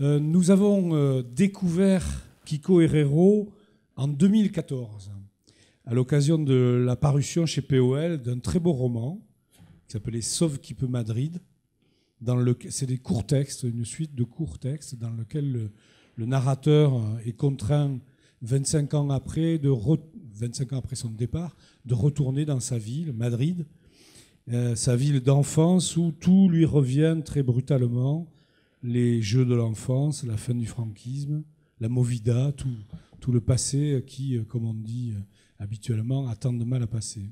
Euh, nous avons euh, découvert Kiko Herrero en 2014, à l'occasion de la parution chez POL d'un très beau roman qui s'appelait Sauve qui peut Madrid. C'est des courts textes, une suite de courts textes dans lequel le, narrateur euh, est contraint 25 ans après, de 25 ans après son départ, de retourner dans sa ville, Madrid, sa ville d'enfance, où tout lui revient très brutalement, les jeux de l'enfance, la fin du franquisme, la Movida, tout, le passé qui, euh, comme on dit euh, habituellement, a tant de mal à passer.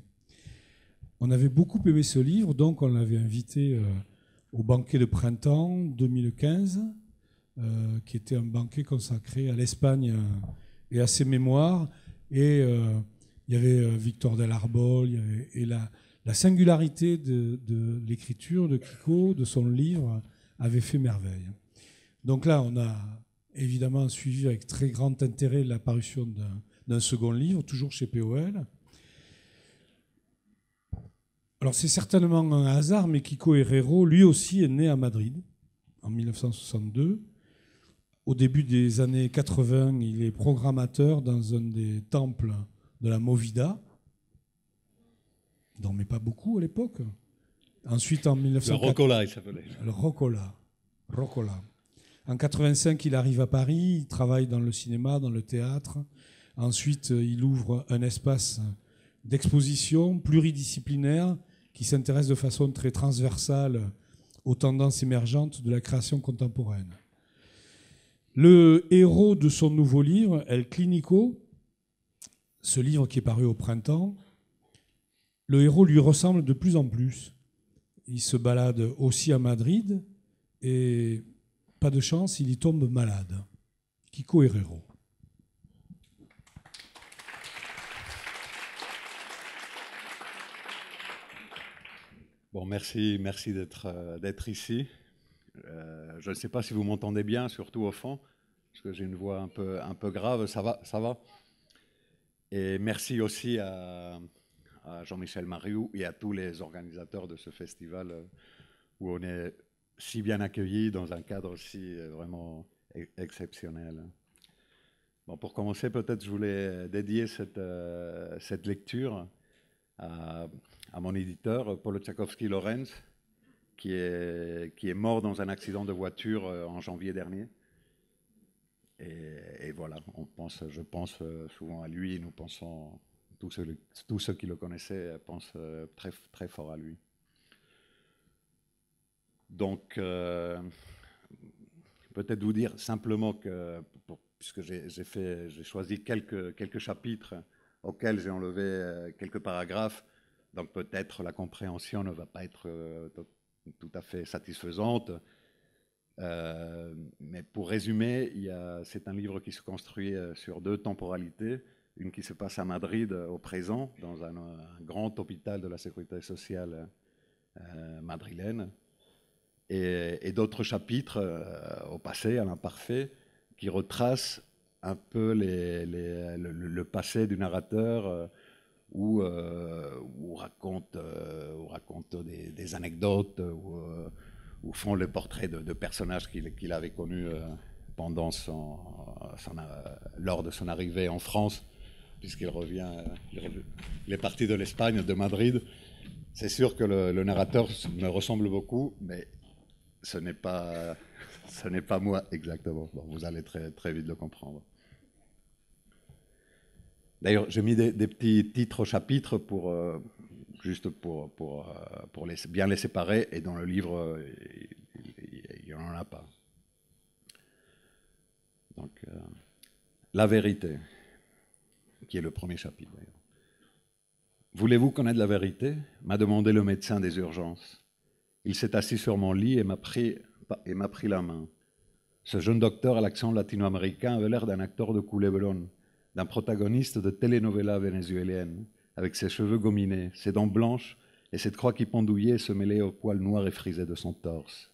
On avait beaucoup aimé ce livre, donc on l'avait invité euh, au banquet de printemps 2015, qui était un banquet consacré à l'Espagne et à ses mémoires. Et il y avait Victor Delarbol, et la, singularité de, de l'écriture de Kiko, de son livre, avait fait merveille. Donc là, on a évidemment suivi avec très grand intérêt l'apparition d'un second livre, toujours chez POL. Alors c'est certainement un hasard, mais Kiko Herrero, lui aussi, est né à Madrid en 1962. Au début des années 80, il est programmateur dans un des temples de la Movida. Il dormait pas beaucoup à l'époque. Ensuite, en 1985, Le En il arrive à Paris, il travaille dans le cinéma, dans le théâtre. Ensuite, euh, il ouvre un espace d'exposition pluridisciplinaire qui s'intéresse de façon très transversale aux tendances émergentes de la création contemporaine. Le héros de son nouveau livre, El Clinico, ce livre qui est paru au printemps, le héros lui ressemble de plus en plus il se balade aussi à Madrid et pas de chance, il y tombe malade. Kiko Herrero. Bon, merci, merci d'être, euh, d'être ici. Euh, je ne sais pas si vous m'entendez bien, surtout au fond, parce que j'ai une voix un peu, un peu grave. Ça va, ça va. Et merci aussi à, à Jean-Michel Mariou et à tous les organisateurs de ce festival euh, où on est si bien accueillis dans un cadre si euh, vraiment e-, exceptionnel. Bon, pour commencer, peut-être je voulais dédier cette, euh, cette lecture à, mon éditeur, Paul Tchaikovsky-Lorenz, qui est, qui est mort dans un accident de voiture en janvier dernier. Et, et, voilà, on pense, je pense souvent à lui, nous pensons tous ceux, qui le connaissaient pensent euh, très, très fort à lui. Donc, euh, peut-être vous dire simplement que, puisque j'ai choisi quelques, quelques chapitres auxquels j'ai enlevé euh, quelques paragraphes, donc peut-être la compréhension ne va pas être tout à fait satisfaisante. mais pour résumer, c'est un livre qui se construit sur deux temporalités une qui se passe à Madrid euh, au présent, dans un, euh, grand hôpital de la sécurité sociale euh, madrilène, et, d'autres chapitres au passé, à l'imparfait, qui retracent un peu les, le, passé du narrateur. ou racontent raconte, raconte des, anecdotes, ou font le portrait de, personnages qu'il avait connus pendant son, son, lors de son arrivée en France puisqu'il euh, revient, il est parti de l'Espagne, de Madrid. C'est sûr que le, narrateur me ressemble beaucoup, mais ce n'est pas, ce n'est pas moi exactement. vous allez très, très vite le comprendre. D'ailleurs, j'ai mis des, petits titres au chapitres pour, euh, juste pour, pour, euh, pour bien les séparer, et dans le livre, il n'y en a pas. Donc, la vérité qui est le premier chapitre Voulez-vous connaître la vérité m'a demandé le médecin des urgences. Il s'est assis sur mon lit et m'a pris, et m'a pris la main. Ce jeune docteur à l'accent latino-américain avait l'air d'un acteur de Culebron, d'un protagoniste de telenovela vénézuélienne, avec ses cheveux gominés, ses dents blanches et cette croix qui pendouillait se mêlait au poil noir et frisé de son torse.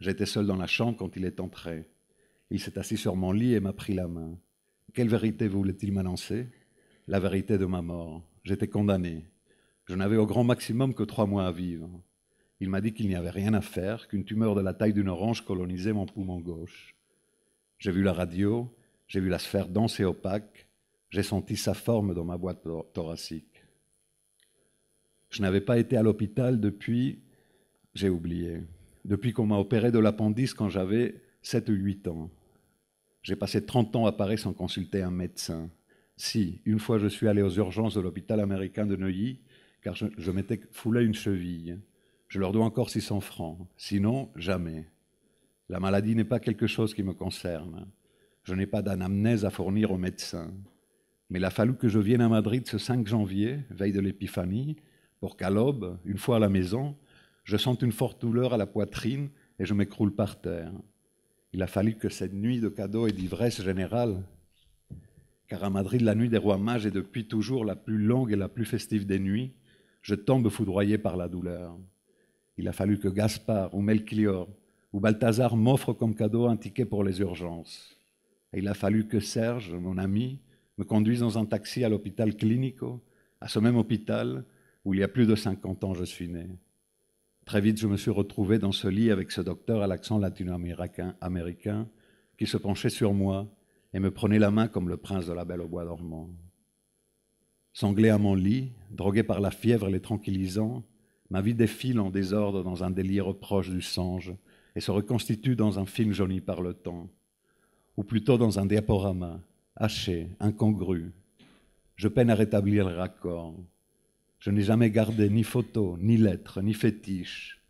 J'étais seul dans la chambre quand il est entré. Il s'est assis sur mon lit et m'a pris la main. Quelle vérité voulait-il m'annoncer La vérité de ma mort. J'étais condamné. Je n'avais au grand maximum que trois mois à vivre. Il m'a dit qu'il n'y avait rien à faire, qu'une tumeur de la taille d'une orange colonisait mon poumon gauche. J'ai vu la radio, j'ai vu la sphère dense et opaque, j'ai senti sa forme dans ma boîte thoracique. Je n'avais pas été à l'hôpital depuis, j'ai oublié, depuis qu'on m'a opéré de l'appendice quand j'avais 7 ou 8 ans. J'ai passé 30 ans à Paris sans consulter un médecin. Si, une fois je suis allé aux urgences de l'hôpital américain de Neuilly, car je, m'étais foulé une cheville. Je leur dois encore 600 francs. Sinon, jamais. La maladie n'est pas quelque chose qui me concerne. Je n'ai pas d'anamnèse à fournir aux médecins. Mais il a fallu que je vienne à Madrid ce 5 janvier, veille de l'épiphanie, pour qu'à l'aube, une fois à la maison, je sente une forte douleur à la poitrine et je m'écroule par terre. Il a fallu que cette nuit de cadeaux et d'ivresse générale, car à Madrid, la nuit des rois mages est depuis toujours la plus longue et la plus festive des nuits, je tombe foudroyé par la douleur. Il a fallu que Gaspard ou Melchior ou Balthazar m'offrent comme cadeau un ticket pour les urgences. Et il a fallu que Serge, mon ami, me conduise dans un taxi à l'hôpital Clinico, à ce même hôpital où il y a plus de 50 ans je suis né. Très vite, je me suis retrouvé dans ce lit avec ce docteur à l'accent latino-américain qui se penchait sur moi et me prenait la main comme le prince de la Belle au Bois dormant. Sanglé à mon lit, drogué par la fièvre et les tranquillisants, ma vie défile en désordre dans un délire proche du songe et se reconstitue dans un film jauni par le temps, ou plutôt dans un diaporama, haché, incongru. Je peine à rétablir le raccord. Je n'ai jamais gardé ni photos, ni lettres, ni fétiches.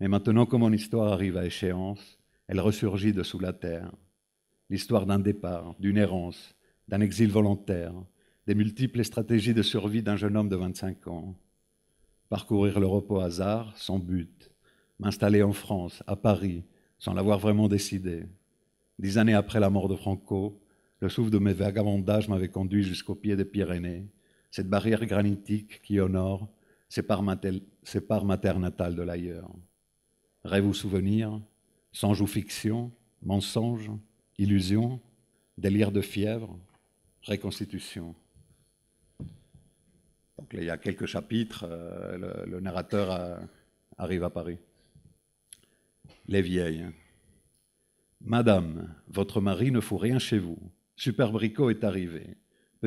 Mais maintenant que mon histoire arrive à échéance, elle ressurgit de sous la terre. L'histoire d'un départ, d'une errance, d'un exil volontaire, des multiples stratégies de survie d'un jeune homme de 25 ans. Parcourir l'Europe au hasard, sans but. M'installer en France, à Paris, sans l'avoir vraiment décidé. Dix années après la mort de Franco, le souffle de mes vagabondages m'avait conduit jusqu'au pied des Pyrénées, cette barrière granitique qui honore sépare ma terre natale de l'ailleurs. Rêve ou souvenir, sans ou fiction, mensonge, illusion, délire de fièvre, réconstitution. Donc il y a quelques chapitres, euh, le, narrateur arrive à Paris. Les vieilles. Madame, votre mari ne fout rien chez vous. bricot est arrivé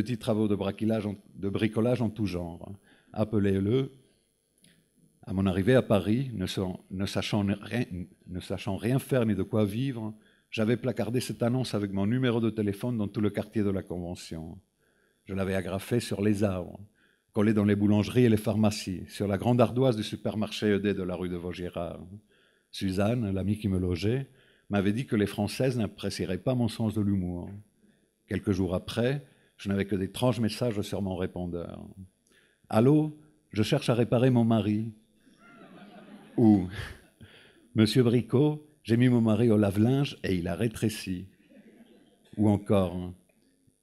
petits travaux de, bricolage en tout genre. Hein. Appelez-le. À mon arrivée à Paris, ne, sachant rien, ne sachant rien faire ni de quoi vivre, j'avais placardé cette annonce avec mon numéro de téléphone dans tout le quartier de la Convention. Je l'avais agrafée sur les arbres, collée dans les boulangeries et les pharmacies, sur la grande ardoise du supermarché ED de la rue de Vaugirard. Suzanne, l'amie qui me logeait, m'avait dit que les Françaises n'apprécieraient pas mon sens de l'humour. Quelques jours après, je n'avais que d'étranges messages sur mon répondeur. Allô, je cherche à réparer mon mari. Ou Monsieur Bricot, j'ai mis mon mari au lave-linge et il a rétréci. Ou encore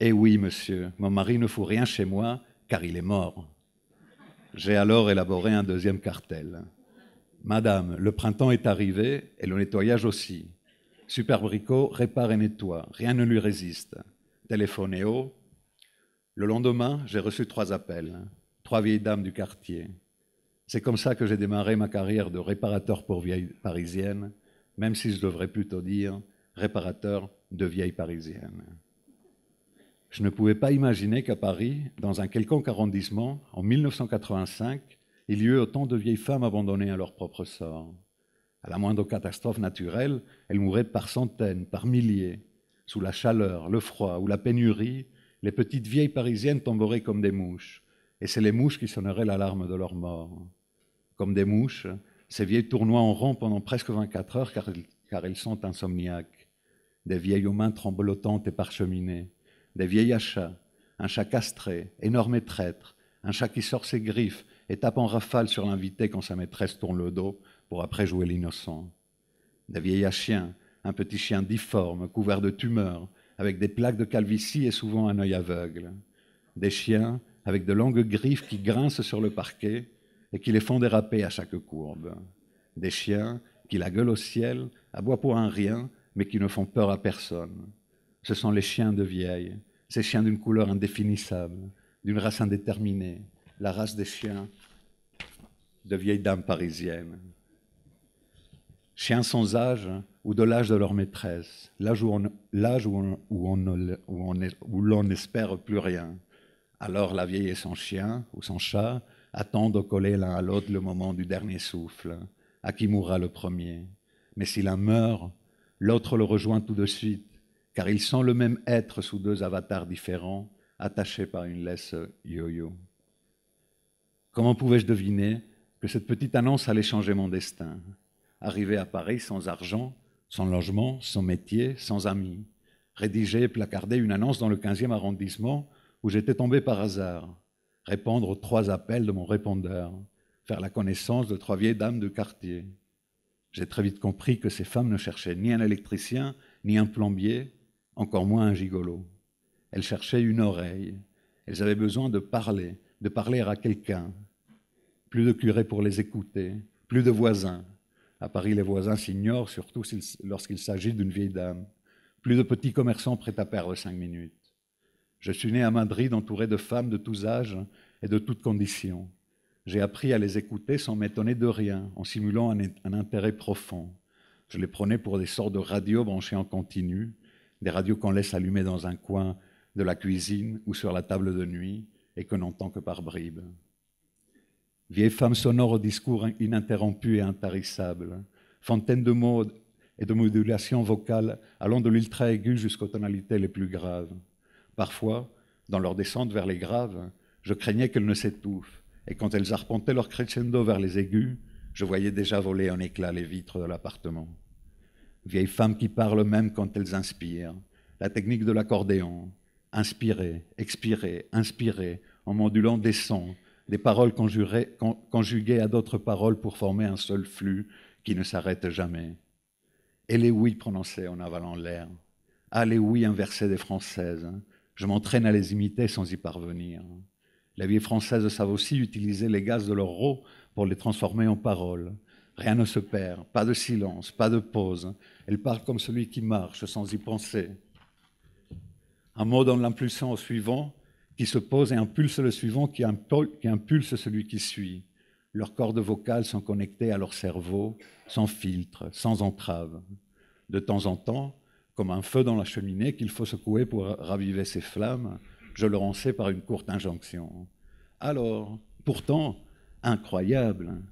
Eh oui, monsieur, mon mari ne fout rien chez moi car il est mort. J'ai alors élaboré un deuxième cartel. Madame, le printemps est arrivé et le nettoyage aussi. Super Bricot répare et nettoie, rien ne lui résiste. Téléphonéo, le lendemain, j'ai reçu trois appels, hein. trois vieilles dames du quartier. C'est comme ça que j'ai démarré ma carrière de réparateur pour vieilles parisiennes, même si je devrais plutôt dire réparateur de vieilles parisiennes. Je ne pouvais pas imaginer qu'à Paris, dans un quelconque arrondissement, en 1985, il y eut autant de vieilles femmes abandonnées à leur propre sort. À la moindre catastrophe naturelle, elles mouraient par centaines, par milliers, sous la chaleur, le froid ou la pénurie, les petites vieilles parisiennes tomberaient comme des mouches. Et c'est les mouches qui sonneraient l'alarme de leur mort. Comme des mouches, ces vieilles tournoient en rond pendant presque 24 heures car, ils elles sont insomniaques. Des vieilles aux mains tremblotantes et parcheminées. Des vieilles chats. Un chat castré, énorme et traître. Un chat qui sort ses griffes et tape en rafale sur l'invité quand sa maîtresse tourne le dos pour après jouer l'innocent. Des vieilles à chiens. Un petit chien difforme, couvert de tumeurs, avec des plaques de calvitie et souvent un œil aveugle. Des chiens avec de longues griffes qui grincent sur le parquet et qui les font déraper à chaque courbe. Des chiens qui la gueulent au ciel, aboient pour un rien, mais qui ne font peur à personne. Ce sont les chiens de vieilles, ces chiens d'une couleur indéfinissable, d'une race indéterminée, la race des chiens de vieilles dames parisiennes chiens sans âge hein, ou de l'âge de leur maîtresse, l'âge où l'on n'espère plus rien. Alors la vieille et son chien ou son chat attendent coller l'un à l'autre le moment du dernier souffle, hein, à qui mourra le premier. Mais si l'un meurt, l'autre le rejoint tout de suite, car ils sont le même être sous deux avatars différents, attachés par une laisse yo-yo. Comment pouvais-je deviner que cette petite annonce allait changer mon destin Arriver à Paris sans argent, sans logement, sans métier, sans amis. Rédiger, placarder une annonce dans le 15e arrondissement où j'étais tombé par hasard. Répondre aux trois appels de mon répondeur. Faire la connaissance de trois vieilles dames de quartier. J'ai très vite compris que ces femmes ne cherchaient ni un électricien, ni un plombier, encore moins un gigolo. Elles cherchaient une oreille. Elles avaient besoin de parler, de parler à quelqu'un. Plus de curé pour les écouter, plus de voisins, à Paris, les voisins s'ignorent, surtout lorsqu'il s'agit d'une vieille dame. Plus de petits commerçants prêts à perdre cinq minutes. Je suis né à Madrid entouré de femmes de tous âges et de toutes conditions. J'ai appris à les écouter sans m'étonner de rien, en simulant un, intérêt profond. Je les prenais pour des sortes de radios branchées en continu, des radios qu'on laisse allumer dans un coin de la cuisine ou sur la table de nuit et que n'entend que par bribes. Vieilles femmes sonores au discours ininterrompu et intarissable, fontaine de mots et de modulations vocales allant de l'ultra aigu jusqu'aux tonalités les plus graves. Parfois, dans leur descente vers les graves, je craignais qu'elles ne s'étouffent, et quand elles arpentaient leur crescendo vers les aigus, je voyais déjà voler en éclats les vitres de l'appartement. Vieilles femmes qui parlent même quand elles inspirent, la technique de l'accordéon, inspirer, expirer, inspirer, en modulant des sons, des paroles conjuguées à d'autres paroles pour former un seul flux qui ne s'arrête jamais. Et les oui prononcés en avalant l'air. Ah, les oui inversés des françaises. Je m'entraîne à les imiter sans y parvenir. Les vieilles françaises savent aussi utiliser les gaz de leur eau pour les transformer en paroles. Rien ne se perd, pas de silence, pas de pause. Elles parle comme celui qui marche sans y penser. Un mot donne l'impulsion au suivant, qui se pose et impulse le suivant, qui, impulse celui qui suit. Leurs cordes vocales sont connectées à leur cerveau, sans filtre, sans entrave. De temps en temps, comme un feu dans la cheminée qu'il faut secouer pour raviver ses flammes, je le sais par une courte injonction. Alors, pourtant, incroyable,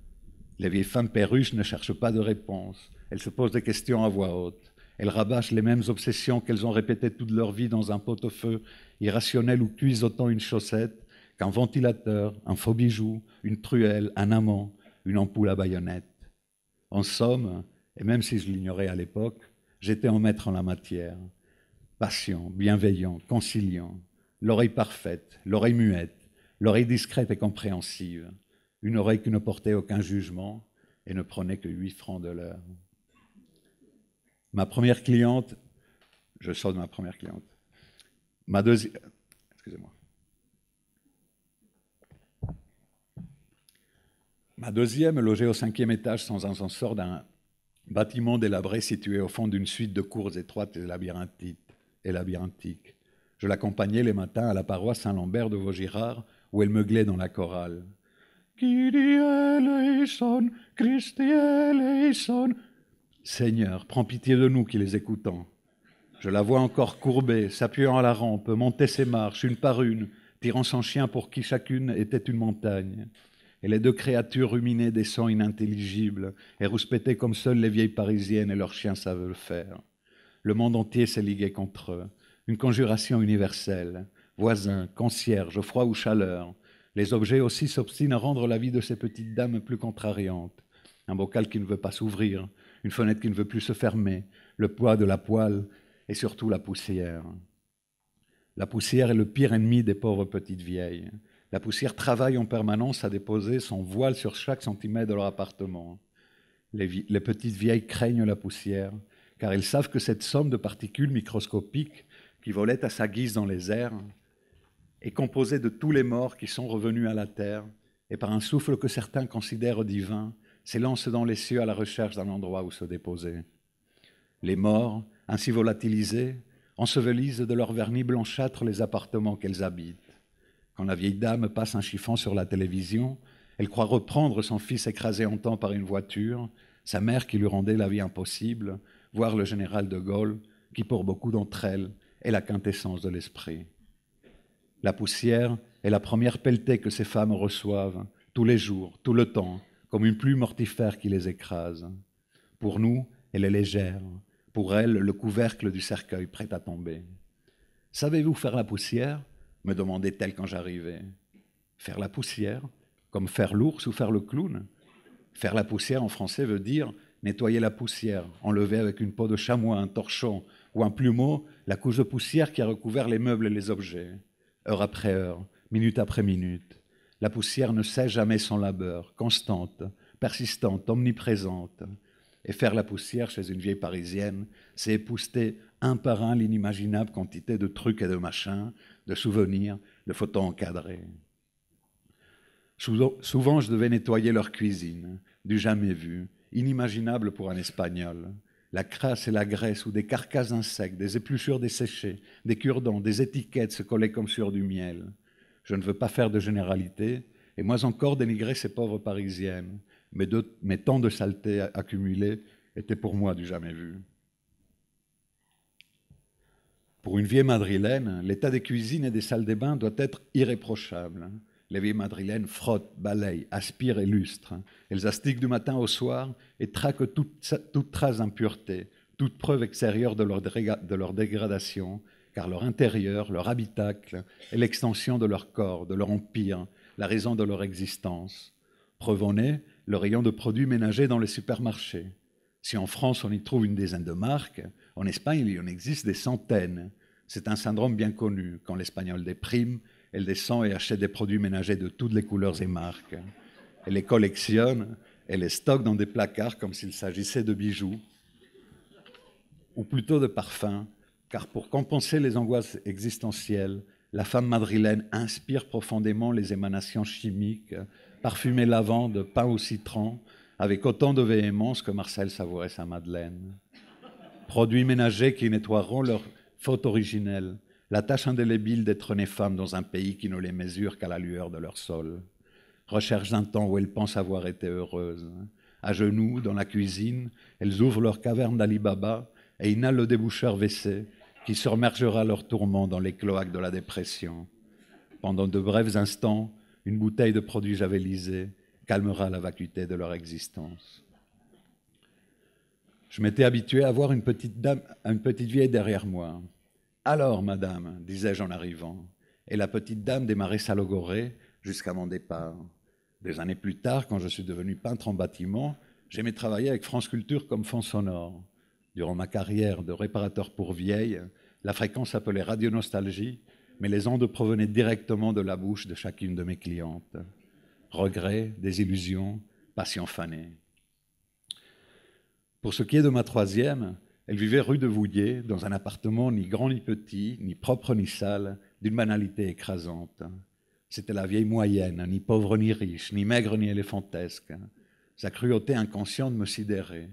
les vieilles femmes perruches ne cherchent pas de réponse. Elles se posent des questions à voix haute. Elles rabâchent les mêmes obsessions qu'elles ont répétées toute leur vie dans un pot-au-feu irrationnel ou autant une chaussette qu'un ventilateur, un faux bijou, une truelle, un amant, une ampoule à baïonnette. En somme, et même si je l'ignorais à l'époque, j'étais en maître en la matière. Patient, bienveillant, conciliant, l'oreille parfaite, l'oreille muette, l'oreille discrète et compréhensive, une oreille qui ne portait aucun jugement et ne prenait que 8 francs de l'heure. Ma première cliente, je sors de ma première cliente, Ma deuxième. excusez logée au cinquième étage sans ascenseur d'un bâtiment délabré situé au fond d'une suite de cours étroites et labyrinthiques. Et labyrinthiques. Je l'accompagnais les matins à la paroisse Saint-Lambert de Vaugirard, où elle meuglait dans la chorale. Seigneur, prends pitié de nous qui les écoutons. Je la vois encore courbée, s'appuyant à la rampe, monter ses marches, une par une, tirant son chien pour qui chacune était une montagne. Et les deux créatures ruminaient des sons inintelligibles et rouspétaient comme seules les vieilles parisiennes et leurs chiens savent le faire. Le monde entier s'est ligué contre eux. Une conjuration universelle. Voisins, concierges, froid ou chaleur. Les objets aussi s'obstinent à rendre la vie de ces petites dames plus contrariante. Un bocal qui ne veut pas s'ouvrir, une fenêtre qui ne veut plus se fermer, le poids de la poêle et surtout la poussière. La poussière est le pire ennemi des pauvres petites vieilles. La poussière travaille en permanence à déposer son voile sur chaque centimètre de leur appartement. Les, petites vieilles craignent la poussière, car elles savent que cette somme de particules microscopiques qui volaient à sa guise dans les airs est composée de tous les morts qui sont revenus à la terre, et par un souffle que certains considèrent divin, s'élance dans les cieux à la recherche d'un endroit où se déposer. Les morts, ainsi volatilisées, ensevelissent de leur vernis blanchâtre les appartements qu'elles habitent. Quand la vieille dame passe un chiffon sur la télévision, elle croit reprendre son fils écrasé en temps par une voiture, sa mère qui lui rendait la vie impossible, voire le général de Gaulle, qui pour beaucoup d'entre elles est la quintessence de l'esprit. La poussière est la première pelletée que ces femmes reçoivent, tous les jours, tout le temps, comme une pluie mortifère qui les écrase. Pour nous, elle est légère, pour elle le couvercle du cercueil prêt à tomber. Savez-vous faire la poussière me demandait-elle quand j'arrivais. Faire la poussière, comme faire l'ours ou faire le clown. Faire la poussière en français veut dire nettoyer la poussière, enlever avec une peau de chamois, un torchon ou un plumeau la couche de poussière qui a recouvert les meubles et les objets. Heure après heure, minute après minute, la poussière ne sait jamais son labeur, constante, persistante, omniprésente et faire la poussière chez une vieille parisienne, c'est épouster un par un l'inimaginable quantité de trucs et de machins, de souvenirs, de photos encadrées. Souvent, je devais nettoyer leur cuisine, du jamais vu, inimaginable pour un Espagnol. La crasse et la graisse ou des carcasses d'insectes, des épluchures desséchées, des cure-dents, des étiquettes se collaient comme sur du miel. Je ne veux pas faire de généralité, et moi encore dénigrer ces pauvres Parisiennes, mais, tant de saleté accumulées étaient pour moi du jamais vu. Pour une vieille madrilène, l'état des cuisines et des salles des bains doit être irréprochable. Les vieilles madrilènes frottent, balayent, aspirent et lustrent. Elles astiquent du matin au soir et traquent toute, trace d'impureté, toute preuve extérieure de leur, de leur dégradation, car leur intérieur, leur habitacle, est l'extension de leur corps, de leur empire, la raison de leur existence. Preuve en est, le rayon de produits ménagers dans les supermarchés. Si en France on y trouve une dizaine de marques, en Espagne il y en existe des centaines. C'est un syndrome bien connu. Quand l'Espagnole déprime, elle descend et achète des produits ménagers de toutes les couleurs et marques. Elle les collectionne et les stocke dans des placards comme s'il s'agissait de bijoux, ou plutôt de parfums, car pour compenser les angoisses existentielles, la femme madrilène inspire profondément les émanations chimiques l'avant de pain au citron, avec autant de véhémence que Marcel savourait sa madeleine. Produits ménagers qui nettoieront leur faute originelle, la tâche indélébile d'être née femme dans un pays qui ne les mesure qu'à la lueur de leur sol. Recherche d'un temps où elles pensent avoir été heureuses. À genoux, dans la cuisine, elles ouvrent leur caverne d'Ali Baba et inhalent le déboucheur WC qui surmergera leur tourment dans les cloaques de la dépression. Pendant de brefs instants, une bouteille de produits javelisés calmera la vacuité de leur existence. Je m'étais habitué à voir une petite, dame, une petite vieille derrière moi. Alors, madame, disais-je en arrivant, et la petite dame démarrait sa logorée jusqu'à mon départ. Des années plus tard, quand je suis devenu peintre en bâtiment, j'aimais travailler avec France Culture comme fond sonore. Durant ma carrière de réparateur pour vieilles, la fréquence appelée Radio Nostalgie mais les ondes provenaient directement de la bouche de chacune de mes clientes. Regrets, désillusions, passions fanées. Pour ce qui est de ma troisième, elle vivait rue de Vouillé, dans un appartement ni grand ni petit, ni propre ni sale, d'une banalité écrasante. C'était la vieille moyenne, ni pauvre ni riche, ni maigre ni éléphantesque. Sa cruauté inconsciente me sidérait.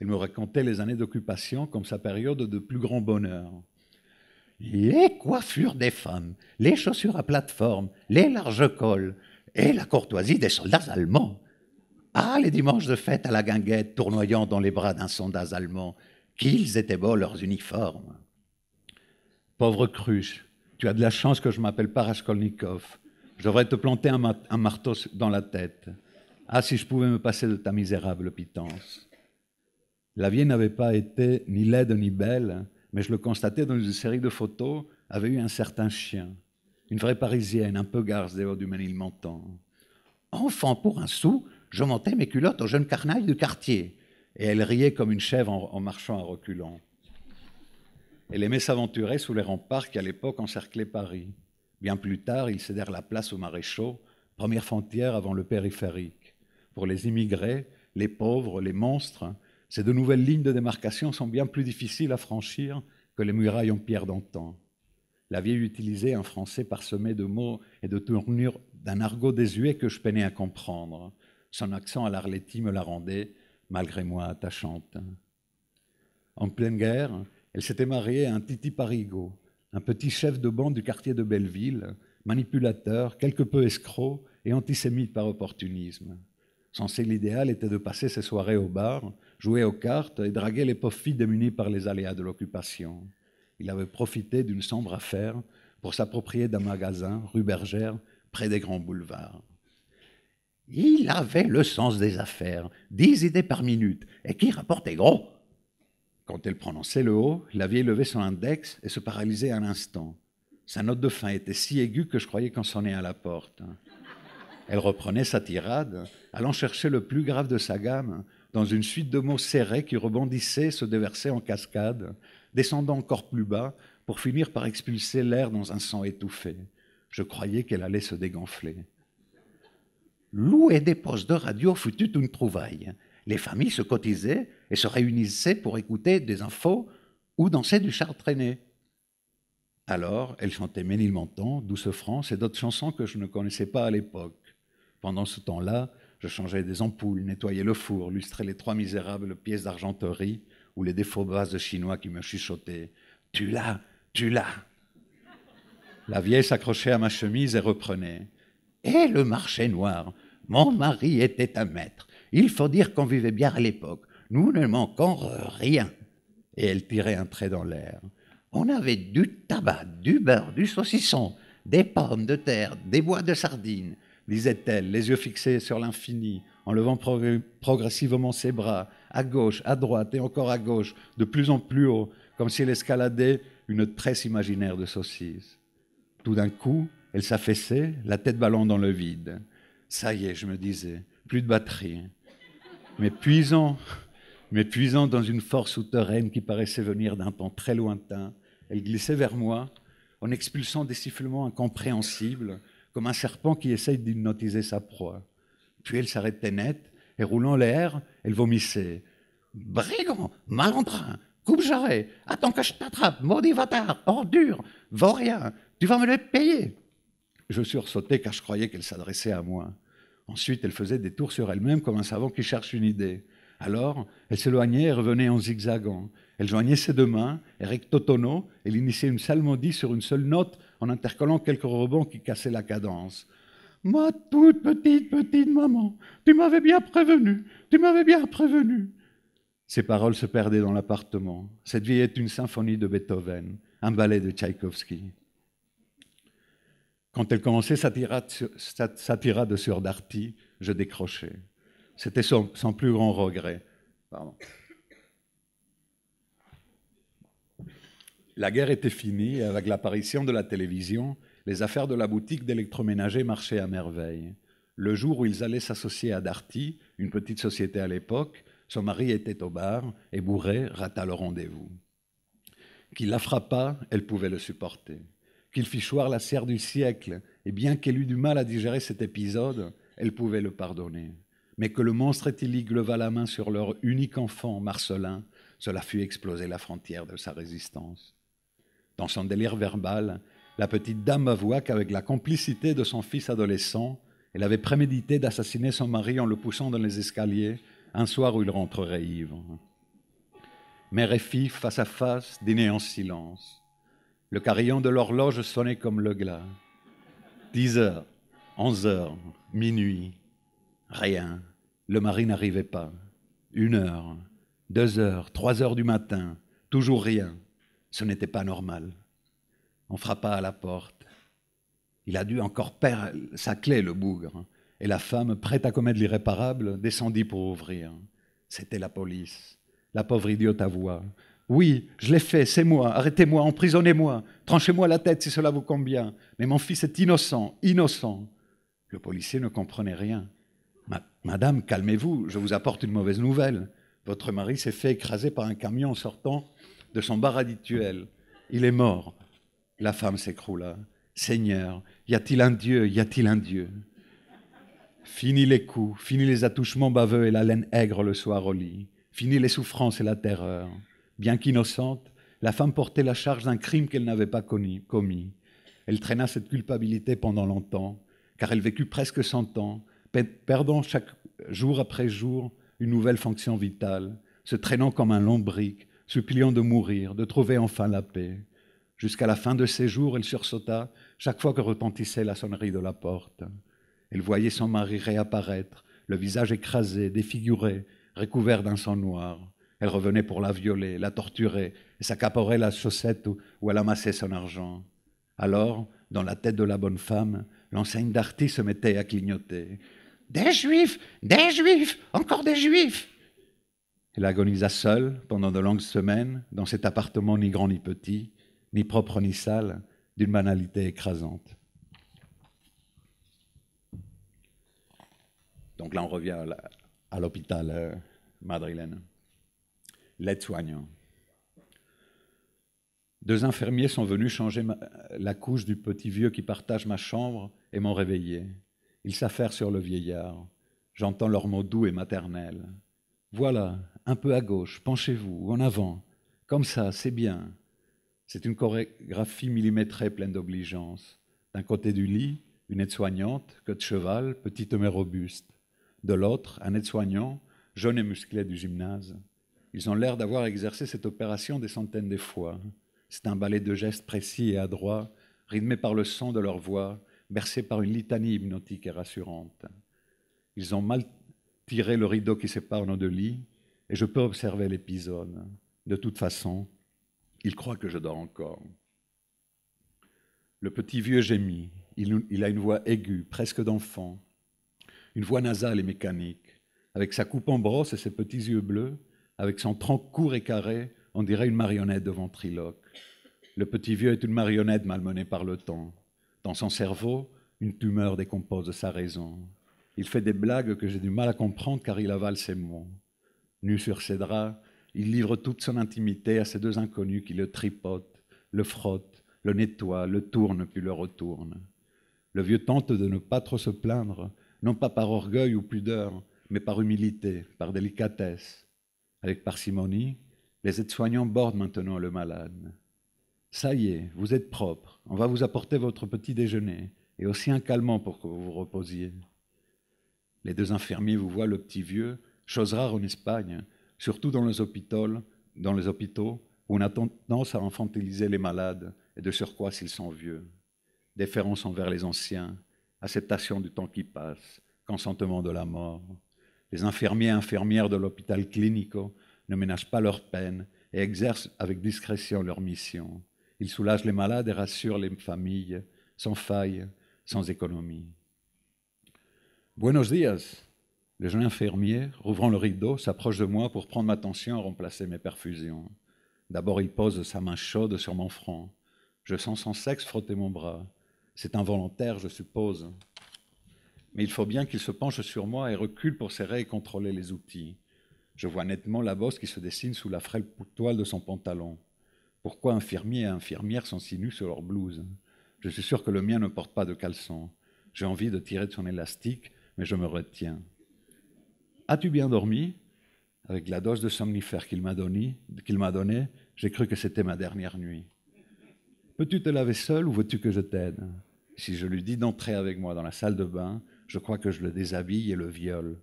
Elle me racontait les années d'occupation comme sa période de plus grand bonheur les coiffures des femmes, les chaussures à plateforme, les larges cols et la courtoisie des soldats allemands. Ah, les dimanches de fête à la guinguette, tournoyant dans les bras d'un soldat allemand, qu'ils étaient beaux leurs uniformes. Pauvre cruche, tu as de la chance que je m'appelle Paraskolnikov. J'aurais te planté un, marteau dans la tête. Ah, si je pouvais me passer de ta misérable pitance. La vie n'avait pas été ni laide ni belle, mais je le constatais dans une série de photos, avait eu un certain chien, une vraie parisienne, un peu garce des hauts du Ménilmontant. Enfant pour un sou, je montais mes culottes aux jeunes carnailles du quartier, et elle riait comme une chèvre en, marchant à reculant. Elle aimait s'aventurer sous les remparts qui, à l'époque, encerclaient Paris. Bien plus tard, ils cédèrent la place aux maréchaux, première frontière avant le périphérique. Pour les immigrés, les pauvres, les monstres, ces deux nouvelles lignes de démarcation sont bien plus difficiles à franchir que les murailles en pierre d'antan. La vieille utilisait un français parsemé de mots et de tournures d'un argot désuet que je peinais à comprendre. Son accent à l'Arletti me la rendait, malgré moi, attachante. En pleine guerre, elle s'était mariée à un Titi Parigo, un petit chef de bande du quartier de Belleville, manipulateur, quelque peu escroc et antisémite par opportunisme. Son seul idéal était de passer ses soirées au bar, jouait aux cartes et draguait les pauvres filles démunies par les aléas de l'occupation. Il avait profité d'une sombre affaire pour s'approprier d'un magasin, rue Bergère, près des grands boulevards. Il avait le sens des affaires, dix idées par minute, et qui rapportait gros. Quand elle prononçait le haut, la vieille levait son index et se paralysait un instant. Sa note de fin était si aiguë que je croyais qu'on sonnait à la porte. Elle reprenait sa tirade, allant chercher le plus grave de sa gamme, dans une suite de mots serrés qui rebondissaient se déversaient en cascade, descendant encore plus bas pour finir par expulser l'air dans un sang étouffé. Je croyais qu'elle allait se dégonfler. Louer des postes de radio fut une trouvaille. Les familles se cotisaient et se réunissaient pour écouter des infos ou danser du char traîné. Alors, elle chantait Ménilmontant, Douce France et d'autres chansons que je ne connaissais pas à l'époque. Pendant ce temps-là, je changeais des ampoules, nettoyais le four, lustrais les trois misérables pièces d'argenterie ou les défauts bases de chinois qui me chuchotaient Tu l'as, tu l'as La vieille s'accrochait à ma chemise et reprenait Et le marché noir Mon mari était un maître. Il faut dire qu'on vivait bien à l'époque. Nous ne manquons rien. Et elle tirait un trait dans l'air. On avait du tabac, du beurre, du saucisson, des pommes de terre, des bois de sardines, disait-elle, les yeux fixés sur l'infini, en levant progressivement ses bras, à gauche, à droite et encore à gauche, de plus en plus haut, comme si elle escaladait une tresse imaginaire de saucisses. Tout d'un coup, elle s'affaissait, la tête ballant dans le vide. Ça y est, je me disais, plus de batterie. Mais Mais puisant dans une force souterraine qui paraissait venir d'un temps très lointain, elle glissait vers moi en expulsant des sifflements incompréhensibles comme un serpent qui essaye d'hypnotiser sa proie. Puis elle s'arrêtait net et roulant l'air, elle vomissait. Brigand, Malentrain coupe jarret, attends que je t'attrape, maudit vatard, ordure, rien tu vas me le payer. Je sursautais car je croyais qu'elle s'adressait à moi. Ensuite, elle faisait des tours sur elle-même comme un savant qui cherche une idée. Alors, elle s'éloignait et revenait en zigzagant. Elle joignait ses deux mains, recto tono, et l'initiait une salmodie sur une seule note en intercollant quelques rebonds qui cassaient la cadence. Ma toute petite, petite maman, tu m'avais bien prévenu, tu m'avais bien prévenu. Ces paroles se perdaient dans l'appartement. Cette vie est une symphonie de Beethoven, un ballet de Tchaïkovski. Quand elle commençait sa tirade, de sur Darty, je décrochais. C'était son, plus grand regret. Pardon. la guerre était finie et avec l'apparition de la télévision, les affaires de la boutique d'électroménager marchaient à merveille. Le jour où ils allaient s'associer à Darty, une petite société à l'époque, son mari était au bar et bourré rata le rendez-vous. Qu'il la frappa, elle pouvait le supporter. Qu'il fit choir la serre du siècle, et bien qu'elle eût du mal à digérer cet épisode, elle pouvait le pardonner. Mais que le monstre éthylique leva la main sur leur unique enfant, Marcelin, cela fut exploser la frontière de sa résistance. Dans son délire verbal, la petite dame avoua qu'avec la complicité de son fils adolescent, elle avait prémédité d'assassiner son mari en le poussant dans les escaliers un soir où il rentrerait ivre. Mère et fille, face à face, dînaient en silence. Le carillon de l'horloge sonnait comme le glas. Dix heures, onze heures, minuit, rien. Le mari n'arrivait pas. Une heure, deux heures, trois heures du matin, toujours rien. Ce n'était pas normal. On frappa à la porte. Il a dû encore perdre sa clé, le bougre. Hein. Et la femme, prête à commettre l'irréparable, descendit pour ouvrir. C'était la police. La pauvre idiote avoua. Oui, je l'ai fait, c'est moi. Arrêtez-moi, emprisonnez-moi. Tranchez-moi la tête si cela vous convient. Mais mon fils est innocent, innocent. Le policier ne comprenait rien. Madame, calmez-vous, je vous apporte une mauvaise nouvelle. Votre mari s'est fait écraser par un camion en sortant de son bar habituel. Il est mort. La femme s'écroula. Seigneur, y a-t-il un Dieu Y a-t-il un Dieu Fini les coups, fini les attouchements baveux et la laine aigre le soir au lit. Fini les souffrances et la terreur. Bien qu'innocente, la femme portait la charge d'un crime qu'elle n'avait pas commis. Elle traîna cette culpabilité pendant longtemps, car elle vécut presque cent ans, perdant chaque jour après jour une nouvelle fonction vitale, se traînant comme un lombric suppliant de mourir, de trouver enfin la paix. Jusqu'à la fin de ses jours, elle sursauta chaque fois que retentissait la sonnerie de la porte. Elle voyait son mari réapparaître, le visage écrasé, défiguré, recouvert d'un sang noir. Elle revenait pour la violer, la torturer, et s'accaporait la chaussette où elle amassait son argent. Alors, dans la tête de la bonne femme, l'enseigne d'Arty se mettait à clignoter. Des juifs Des juifs Encore des juifs elle agonisa seule pendant de longues semaines dans cet appartement ni grand ni petit, ni propre ni sale, d'une banalité écrasante. Donc là, on revient à l'hôpital euh, madrilène. L'aide-soignant. Deux infirmiers sont venus changer la couche du petit vieux qui partage ma chambre et m'ont réveillé. Ils s'affairent sur le vieillard. J'entends leurs mots doux et maternels. Voilà, un peu à gauche, penchez-vous, en avant, comme ça, c'est bien. C'est une chorégraphie millimétrée pleine d'obligeance. D'un côté du lit, une aide-soignante, queue de cheval, petite mais robuste. De l'autre, un aide-soignant, jeune et musclé du gymnase. Ils ont l'air d'avoir exercé cette opération des centaines de fois. C'est un ballet de gestes précis et adroits, rythmé par le son de leur voix, bercé par une litanie hypnotique et rassurante. Ils ont mal tiré le rideau qui sépare nos deux lits, et je peux observer l'épisode. De toute façon, il croit que je dors encore. Le petit vieux gémit. Il, a une voix aiguë, presque d'enfant, une voix nasale et mécanique. Avec sa coupe en brosse et ses petits yeux bleus, avec son tronc court et carré, on dirait une marionnette de ventriloque. Le petit vieux est une marionnette malmenée par le temps. Dans son cerveau, une tumeur décompose sa raison. Il fait des blagues que j'ai du mal à comprendre car il avale ses mots nu sur ses draps, il livre toute son intimité à ces deux inconnus qui le tripotent, le frottent, le nettoient, le tournent puis le retournent. Le vieux tente de ne pas trop se plaindre, non pas par orgueil ou pudeur, mais par humilité, par délicatesse. Avec parcimonie, les aides-soignants bordent maintenant le malade. Ça y est, vous êtes propre, on va vous apporter votre petit déjeuner, et aussi un calmant pour que vous vous reposiez. Les deux infirmiers vous voient le petit vieux, chose rare en Espagne, surtout dans les hôpitaux, dans les hôpitaux où on a tendance à infantiliser les malades et de surcroît s'ils sont vieux. Déférence envers les anciens, acceptation du temps qui passe, consentement de la mort. Les infirmiers et infirmières de l'hôpital clinico ne ménagent pas leur peine et exercent avec discrétion leur mission. Ils soulagent les malades et rassurent les familles, sans faille, sans économie. Buenos días jeune infirmier, rouvrant le rideau, s'approche de moi pour prendre ma tension et remplacer mes perfusions. D'abord, il pose sa main chaude sur mon front. Je sens son sexe frotter mon bras. C'est involontaire, je suppose. Mais il faut bien qu'il se penche sur moi et recule pour serrer et contrôler les outils. Je vois nettement la bosse qui se dessine sous la frêle toile de son pantalon. Pourquoi infirmiers et infirmières sont si nus sur leur blouse Je suis sûr que le mien ne porte pas de caleçon. J'ai envie de tirer de son élastique, mais je me retiens. As-tu bien dormi Avec la dose de somnifère qu'il m'a donnée, m'a donné, j'ai cru que c'était ma dernière nuit. Peux-tu te laver seul ou veux-tu que je t'aide Si je lui dis d'entrer avec moi dans la salle de bain, je crois que je le déshabille et le viole.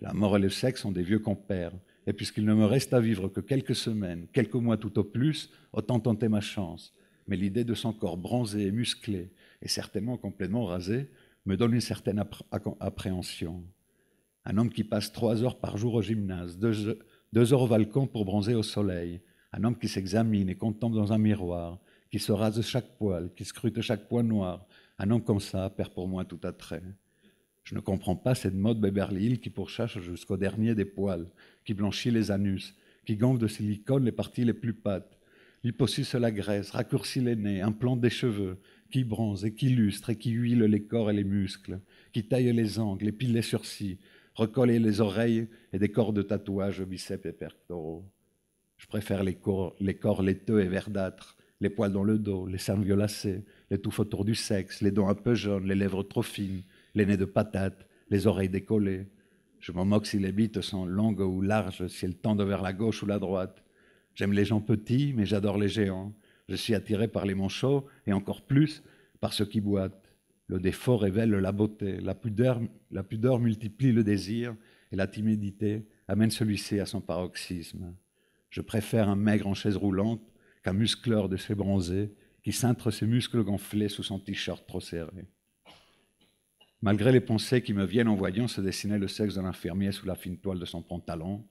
La mort et le sexe sont des vieux compères. Et puisqu'il ne me reste à vivre que quelques semaines, quelques mois tout au plus, autant tenter ma chance. Mais l'idée de son corps bronzé et musclé, et certainement complètement rasé, me donne une certaine appréhension un homme qui passe trois heures par jour au gymnase, deux, heures au balcon pour bronzer au soleil, un homme qui s'examine et contemple dans un miroir, qui se rase chaque poil, qui scrute chaque point noir, un homme comme ça perd pour moi tout attrait. Je ne comprends pas cette mode Beverly qui pourchasse jusqu'au dernier des poils, qui blanchit les anus, qui gonfle de silicone les parties les plus pâtes, possuse la graisse, raccourcit les nez, implante des cheveux, qui bronze et qui lustre et qui huile les corps et les muscles, qui taille les angles et pile les sourcils, recoller les oreilles et des corps de tatouage biceps et perctoraux. Je préfère les corps, les corps laiteux et verdâtres, les poils dans le dos, les seins violacés, les touffes autour du sexe, les dents un peu jaunes, les lèvres trop fines, les nez de patate, les oreilles décollées. Je m'en moque si les bites sont longues ou larges, si elles tendent vers la gauche ou la droite. J'aime les gens petits, mais j'adore les géants. Je suis attiré par les manchots et encore plus par ceux qui boitent. Le défaut révèle la beauté, la pudeur, la pudeur multiplie le désir et la timidité amène celui-ci à son paroxysme. Je préfère un maigre en chaise roulante qu'un muscleur de ses bronzés qui cintre ses muscles gonflés sous son t-shirt trop serré. Malgré les pensées qui me viennent en voyant se dessiner le sexe de l'infirmier sous la fine toile de son pantalon,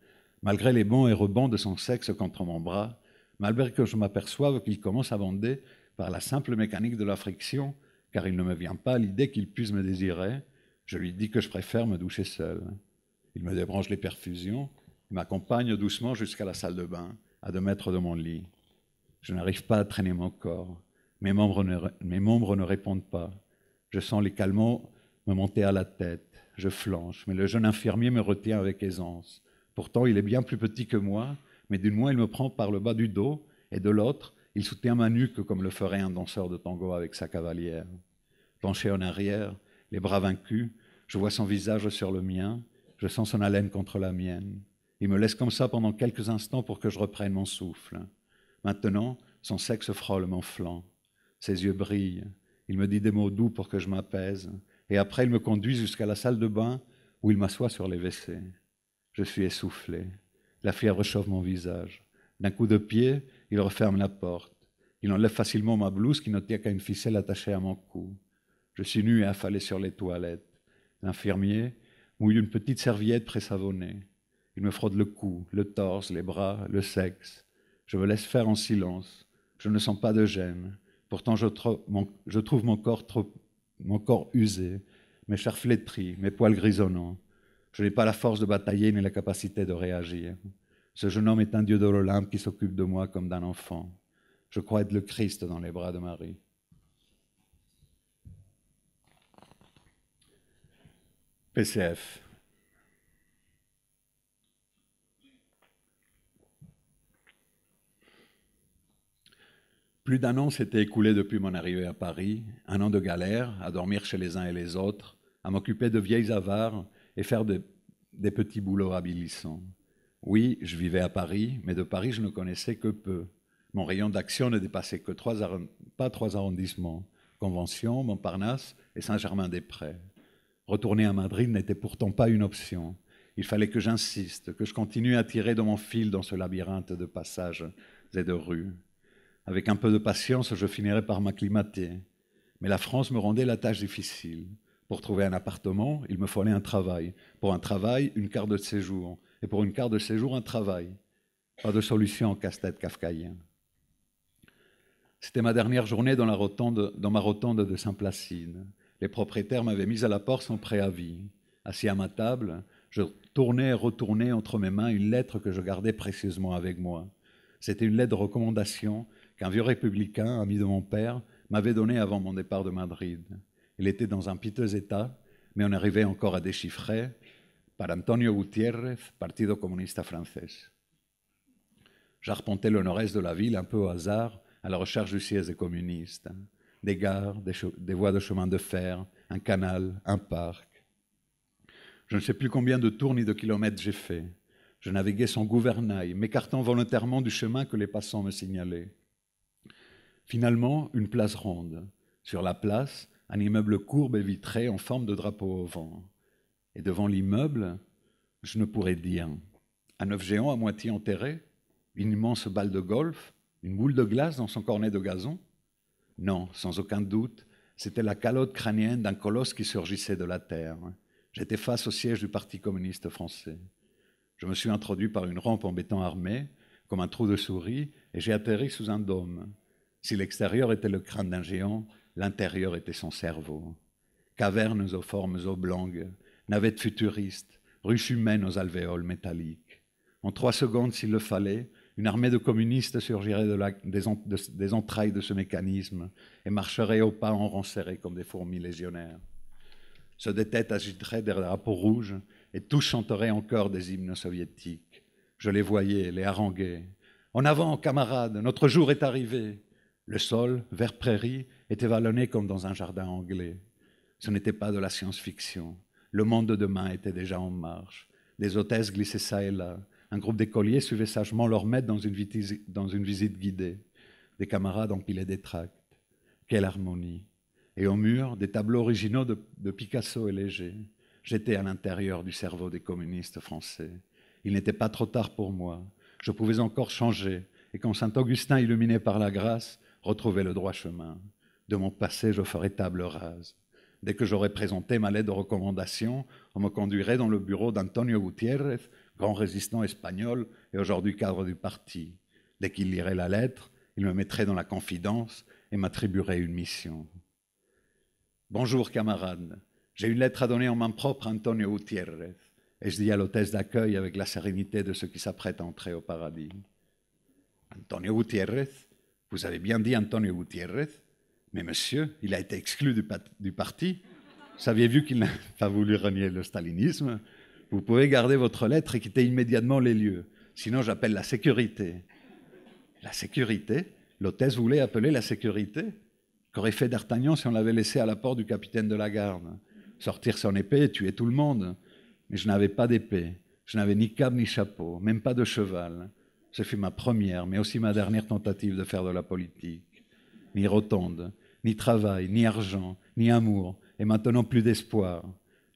malgré les bons et rebonds de son sexe contre mon bras, malgré que je m'aperçoive qu'il commence à bander par la simple mécanique de la friction car il ne me vient pas l'idée qu'il puisse me désirer. Je lui dis que je préfère me doucher seul. Il me débranche les perfusions il m'accompagne doucement jusqu'à la salle de bain, à deux mètres de mon lit. Je n'arrive pas à traîner mon corps. Mes membres ne, mes membres ne répondent pas. Je sens les calmants me monter à la tête. Je flanche, mais le jeune infirmier me retient avec aisance. Pourtant, il est bien plus petit que moi, mais d'une main, il me prend par le bas du dos et de l'autre, il soutient ma nuque comme le ferait un danseur de tango avec sa cavalière. Penché en arrière, les bras vaincus, je vois son visage sur le mien, je sens son haleine contre la mienne. Il me laisse comme ça pendant quelques instants pour que je reprenne mon souffle. Maintenant, son sexe frôle mon flanc. Ses yeux brillent. Il me dit des mots doux pour que je m'apaise. Et après, il me conduit jusqu'à la salle de bain où il m'assoit sur les WC. Je suis essoufflé. La fièvre chauffe mon visage. D'un coup de pied, il referme la porte. Il enlève facilement ma blouse qui ne tient qu'à une ficelle attachée à mon cou. Je suis nu et affalé sur les toilettes. L'infirmier mouille une petite serviette présavonnée. Il me frotte le cou, le torse, les bras, le sexe. Je me laisse faire en silence. Je ne sens pas de gêne. Pourtant, je, trouve mon corps, mon corps usé, mes chairs flétries, mes poils grisonnants. Je n'ai pas la force de batailler ni la capacité de réagir. Ce jeune homme est un Dieu de l'Olympe qui s'occupe de moi comme d'un enfant. Je crois être le Christ dans les bras de Marie. PCF. Plus d'un an s'était écoulé depuis mon arrivée à Paris, un an de galère, à dormir chez les uns et les autres, à m'occuper de vieilles avares et faire des petits boulots habilissants. Oui, je vivais à Paris, mais de Paris, je ne connaissais que peu. Mon rayon d'action ne dépassait que trois, pas trois arrondissements, Convention, Montparnasse et Saint-Germain-des-Prés. Retourner à Madrid n'était pourtant pas une option. Il fallait que j'insiste, que je continue à tirer de mon fil dans ce labyrinthe de passages et de rues. Avec un peu de patience, je finirais par m'acclimater. Mais la France me rendait la tâche difficile. Pour trouver un appartement, il me fallait un travail. Pour un travail, une carte de séjour et pour une carte de séjour, un travail. Pas de solution en casse-tête kafkaïen. C'était ma dernière journée dans, dans ma rotonde de Saint-Placide. Les propriétaires m'avaient mis à la porte sans préavis. Assis à ma table, je tournais et retournais entre mes mains une lettre que je gardais précieusement avec moi. C'était une lettre de recommandation qu'un vieux républicain, ami de mon père, m'avait donnée avant mon départ de Madrid. Il était dans un piteux état, mais on arrivait encore à déchiffrer, par Antonio Gutiérrez, Partido communiste français. J'arpentais le nord-est de la ville un peu au hasard, à la recherche du siège des communistes, hein. des gares, des, des voies de chemin de fer, un canal, un parc. Je ne sais plus combien de tours ni de kilomètres j'ai fait. Je naviguais sans gouvernail, m'écartant volontairement du chemin que les passants me signalaient. Finalement, une place ronde. Sur la place, un immeuble courbe et vitré en forme de drapeau au vent. Et devant l'immeuble, je ne pourrais dire un œuf géant à moitié enterré, une immense balle de golf, une boule de glace dans son cornet de gazon Non, sans aucun doute, c'était la calotte crânienne d'un colosse qui surgissait de la terre. J'étais face au siège du Parti communiste français. Je me suis introduit par une rampe en béton armé, comme un trou de souris, et j'ai atterri sous un dôme. Si l'extérieur était le crâne d'un géant, l'intérieur était son cerveau. Cavernes aux formes oblongues, Navette futuriste, ruche humaine aux alvéoles métalliques. En trois secondes, s'il le fallait, une armée de communistes surgirait des, entrailles de ce mécanisme et marcherait au pas en rang serré comme des fourmis légionnaires. Ce des agiterait agiteraient des drapeaux rouges et tous chanteraient encore des hymnes soviétiques. Je les voyais, les haranguais. En avant, camarades, notre jour est arrivé. Le sol, vert prairie, était vallonné comme dans un jardin anglais. Ce n'était pas de la science-fiction. Le monde de demain était déjà en marche. Des hôtesses glissaient ça et là. Un groupe d'écoliers suivait sagement leur maître dans une, visite guidée. Des camarades empilaient des tracts. Quelle harmonie Et au mur, des tableaux originaux de, Picasso et Léger. J'étais à l'intérieur du cerveau des communistes français. Il n'était pas trop tard pour moi. Je pouvais encore changer, et quand Saint-Augustin, illuminé par la grâce, retrouvait le droit chemin. De mon passé, je ferai table rase. Dès que j'aurais présenté ma lettre de recommandation, on me conduirait dans le bureau d'Antonio Gutiérrez, grand résistant espagnol et aujourd'hui cadre du parti. Dès qu'il lirait la lettre, il me mettrait dans la confidence et m'attribuerait une mission. Bonjour camarade. j'ai une lettre à donner en main propre à Antonio Gutiérrez, et je dis à l'hôtesse d'accueil avec la sérénité de ceux qui s'apprêtent à entrer au paradis. Antonio Gutiérrez Vous avez bien dit Antonio Gutiérrez mais monsieur, il a été exclu du, parti. parti. saviez vu qu'il n'a pas voulu renier le stalinisme Vous pouvez garder votre lettre et quitter immédiatement les lieux. Sinon, j'appelle la sécurité. La sécurité L'hôtesse voulait appeler la sécurité Qu'aurait fait d'Artagnan si on l'avait laissé à la porte du capitaine de la garde Sortir son épée et tuer tout le monde. Mais je n'avais pas d'épée. Je n'avais ni câble ni chapeau, même pas de cheval. Ce fut ma première, mais aussi ma dernière tentative de faire de la politique. Ni rotonde ni travail, ni argent, ni amour, et maintenant plus d'espoir.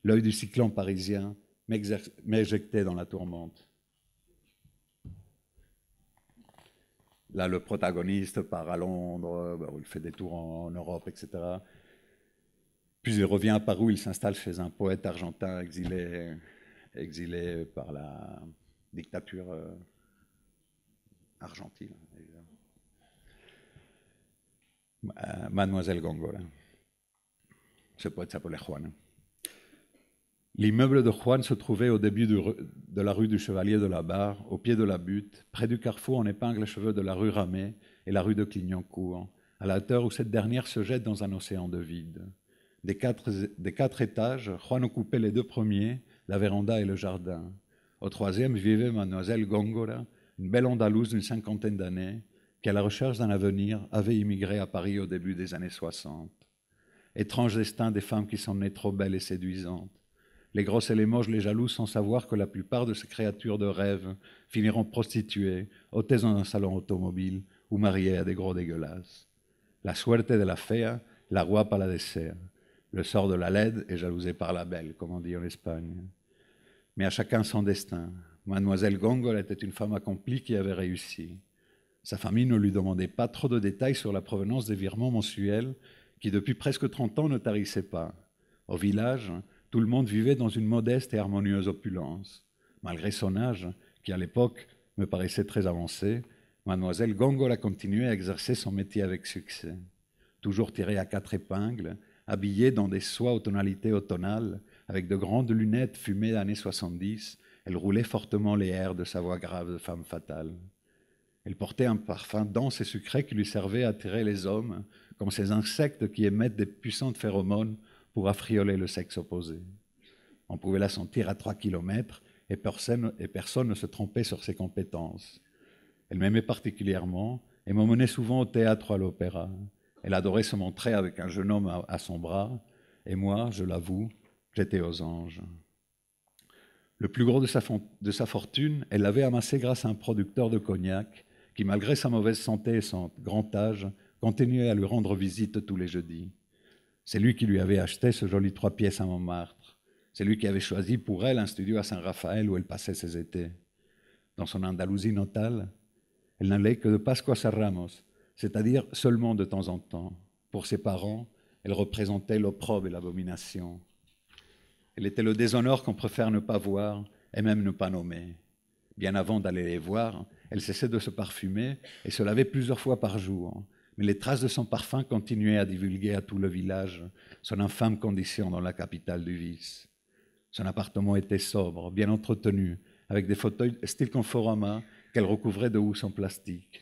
L'œil du cyclone parisien m'éjectait dans la tourmente. Là, le protagoniste part à Londres, il fait des tours en Europe, etc. Puis il revient à Paris, il s'installe chez un poète argentin exilé par la dictature euh, argentine. Mademoiselle Góngora. ce poète s'appelait Juan. L'immeuble de Juan se trouvait au début de la rue du Chevalier de la Barre, au pied de la butte, près du carrefour en épingle cheveux de la rue Ramée et la rue de Clignancourt, à la hauteur où cette dernière se jette dans un océan de vide. Des quatre, étages, Juan occupait les deux premiers, la véranda et le jardin. Au troisième vivait mademoiselle Góngora, une belle Andalouse d'une cinquantaine d'années, à la recherche d'un avenir, avait immigré à Paris au début des années 60. Étrange destin des femmes qui sont nées trop belles et séduisantes. Les grosses et les moches, les jaloux, sans savoir que la plupart de ces créatures de rêve finiront prostituées, hôtesses dans un salon automobile ou mariées à des gros dégueulasses. La suerte de la fea, la roi par la dessert. Le sort de la laide est jalousé par la belle, comme on dit en Espagne. Mais à chacun son destin. Mademoiselle Gongol était une femme accomplie qui avait réussi. Sa famille ne lui demandait pas trop de détails sur la provenance des virements mensuels qui depuis presque 30 ans ne tarissaient pas. Au village, tout le monde vivait dans une modeste et harmonieuse opulence. Malgré son âge, qui à l'époque me paraissait très avancé, mademoiselle Gongola a continué à exercer son métier avec succès. Toujours tirée à quatre épingles, habillée dans des soies aux tonalités automnales, avec de grandes lunettes fumées années 70, elle roulait fortement les airs de sa voix grave de femme fatale. Elle portait un parfum dense et sucré qui lui servait à attirer les hommes, comme ces insectes qui émettent des puissantes phéromones pour affrioler le sexe opposé. On pouvait la sentir à trois kilomètres et personne, et personne ne se trompait sur ses compétences. Elle m'aimait particulièrement et m'emmenait souvent au théâtre ou à l'opéra. Elle adorait se montrer avec un jeune homme à, son bras, et moi, je l'avoue, j'étais aux anges. Le plus gros de sa, de sa fortune, elle l'avait amassé grâce à un producteur de cognac qui, malgré sa mauvaise santé et son grand âge, continuait à lui rendre visite tous les jeudis. C'est lui qui lui avait acheté ce joli trois pièces à Montmartre. C'est lui qui avait choisi pour elle un studio à Saint-Raphaël où elle passait ses étés. Dans son Andalousie natale, elle n'allait que de Pascua à Ramos, c'est-à-dire seulement de temps en temps. Pour ses parents, elle représentait l'opprobre et l'abomination. Elle était le déshonneur qu'on préfère ne pas voir et même ne pas nommer. Bien avant d'aller les voir, elle cessait de se parfumer et se lavait plusieurs fois par jour. Mais les traces de son parfum continuaient à divulguer à tout le village son infâme condition dans la capitale du vice. Son appartement était sobre, bien entretenu, avec des fauteuils style conforama qu'elle recouvrait de housses en plastique.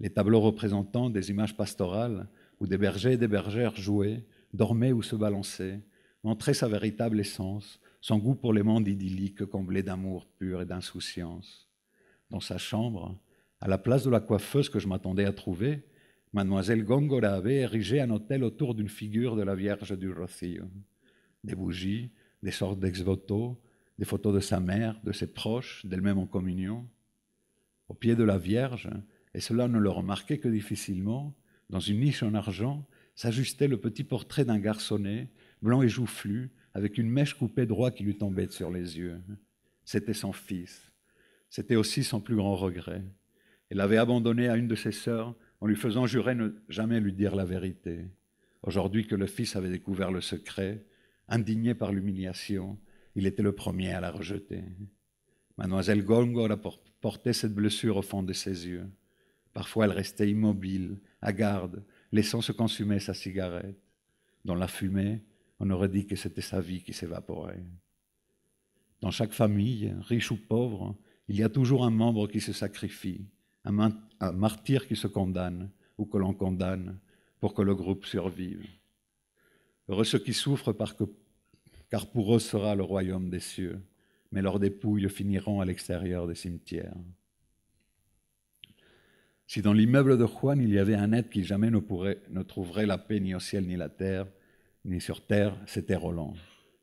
Les tableaux représentant des images pastorales où des bergers et des bergères jouaient, dormaient ou se balançaient, montraient sa véritable essence, son goût pour les mondes idylliques comblés d'amour pur et d'insouciance dans sa chambre, à la place de la coiffeuse que je m'attendais à trouver, mademoiselle Gongola avait érigé un hôtel autour d'une figure de la Vierge du Rocío. Des bougies, des sortes d'ex-voto, des photos de sa mère, de ses proches, d'elle-même en communion. Au pied de la Vierge, et cela ne le remarquait que difficilement, dans une niche en argent, s'ajustait le petit portrait d'un garçonnet, blanc et joufflu, avec une mèche coupée droit qui lui tombait sur les yeux. C'était son fils. C'était aussi son plus grand regret. Elle l'avait abandonné à une de ses sœurs en lui faisant jurer ne jamais lui dire la vérité. Aujourd'hui que le fils avait découvert le secret, indigné par l'humiliation, il était le premier à la rejeter. Mademoiselle Gongor portait cette blessure au fond de ses yeux. Parfois elle restait immobile, à garde, laissant se consumer sa cigarette. Dans la fumée, on aurait dit que c'était sa vie qui s'évaporait. Dans chaque famille, riche ou pauvre, il y a toujours un membre qui se sacrifie, un, martyr qui se condamne ou que l'on condamne pour que le groupe survive. Heureux ceux qui souffrent car pour eux sera le royaume des cieux, mais leurs dépouilles finiront à l'extérieur des cimetières. Si dans l'immeuble de Juan il y avait un être qui jamais ne, pourrait, ne trouverait la paix ni au ciel ni la terre, ni sur terre, c'était Roland.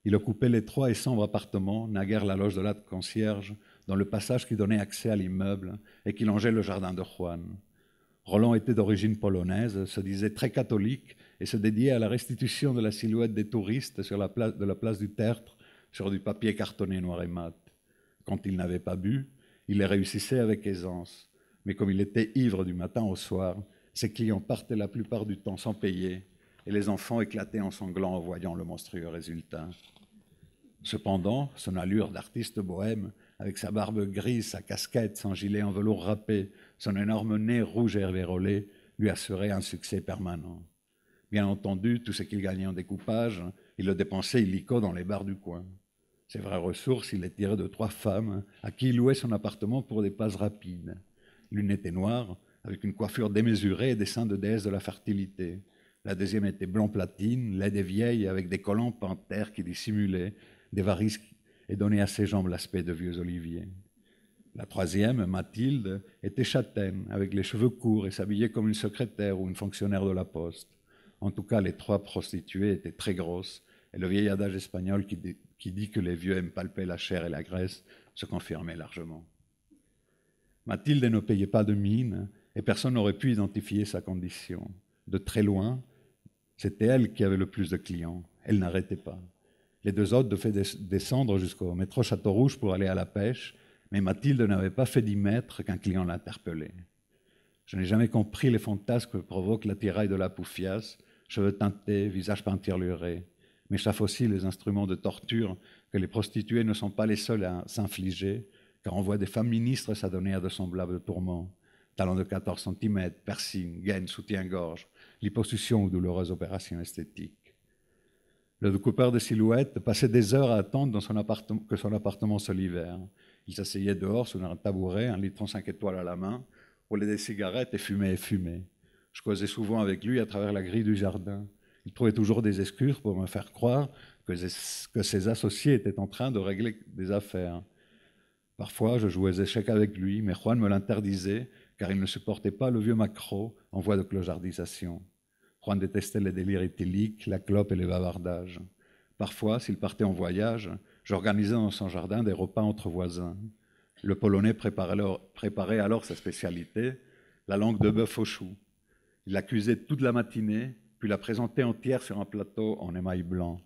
Il occupait l'étroit et sombre appartement, naguère la loge de la concierge, dans le passage qui donnait accès à l'immeuble et qui longeait le jardin de Juan. Roland était d'origine polonaise, se disait très catholique et se dédiait à la restitution de la silhouette des touristes sur la place, de la place du Tertre sur du papier cartonné noir et mat. Quand il n'avait pas bu, il les réussissait avec aisance. Mais comme il était ivre du matin au soir, ses clients partaient la plupart du temps sans payer et les enfants éclataient en sanglant en voyant le monstrueux résultat. Cependant, son allure d'artiste bohème avec sa barbe grise, sa casquette, son gilet en velours râpé, son énorme nez rouge et hervérolé, lui assurait un succès permanent. Bien entendu, tout ce qu'il gagnait en découpage, il le dépensait illico dans les bars du coin. Ses vraies ressources, il les tirait de trois femmes à qui il louait son appartement pour des passes rapides. L'une était noire, avec une coiffure démesurée et des seins de déesse de la fertilité. La deuxième était blanc platine, laide et vieille, avec des collants panthères qui dissimulaient des varices et donnait à ses jambes l'aspect de vieux oliviers. La troisième, Mathilde, était châtaine, avec les cheveux courts et s'habillait comme une secrétaire ou une fonctionnaire de la poste. En tout cas, les trois prostituées étaient très grosses, et le vieil adage espagnol qui qui dit que les vieux aiment palper la chair et la graisse se confirmait largement. Mathilde ne payait pas de mine, et personne n'aurait pu identifier sa condition. De très loin, c'était elle qui avait le plus de clients. Elle n'arrêtait pas. Les deux autres fait descendre jusqu'au métro Château-Rouge pour aller à la pêche, mais Mathilde n'avait pas fait dix mètres qu'un client l'interpellait. Je n'ai jamais compris les fantasmes que provoque l'attirail de la Poufias, cheveux teintés, visage peinturluré, mais chaque aussi les instruments de torture que les prostituées ne sont pas les seules à s'infliger, car on voit des femmes ministres s'adonner à de semblables tourments. Talons de 14 cm, piercing, gaines, soutien-gorge, liposuction ou douloureuses opérations esthétiques. Le coupeur de silhouettes passait des heures à attendre dans son appartement, que son appartement se libère. Il s'asseyait dehors sous un tabouret, un en cinq étoiles à la main, roulait des cigarettes et fumait et fumait. Je causais souvent avec lui à travers la grille du jardin. Il trouvait toujours des excuses pour me faire croire que, ses associés étaient en train de régler des affaires. Parfois, je jouais aux échecs avec lui, mais Juan me l'interdisait car il ne supportait pas le vieux macro en voie de clojardisation. Juan détestait les délires ityliques, la clope et les bavardages. Parfois, s'il partait en voyage, j'organisais dans son jardin des repas entre voisins. Le Polonais préparait alors, sa spécialité, la langue de bœuf au chou. Il la cuisait toute la matinée, puis la présentait entière sur un plateau en émail blanc.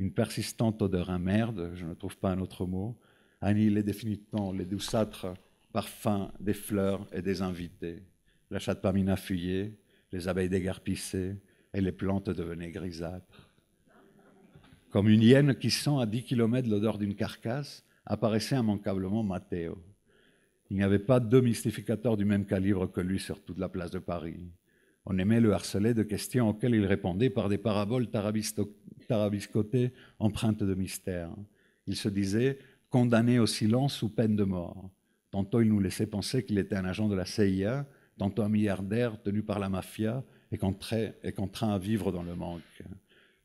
Une persistante odeur merde, je ne trouve pas un autre mot, annihilait définitivement les douxâtres parfums des fleurs et des invités. La Pamina fuyait, les abeilles dégarpissaient et les plantes devenaient grisâtres. Comme une hyène qui sent à 10 km l'odeur d'une carcasse, apparaissait immanquablement Matteo. Il n'y avait pas deux mystificateurs du même calibre que lui sur toute la place de Paris. On aimait le harceler de questions auxquelles il répondait par des paraboles tarabiscotées empreintes de mystère. Il se disait condamné au silence ou peine de mort. Tantôt il nous laissait penser qu'il était un agent de la CIA, tantôt un milliardaire tenu par la mafia et contraint, à vivre dans le manque.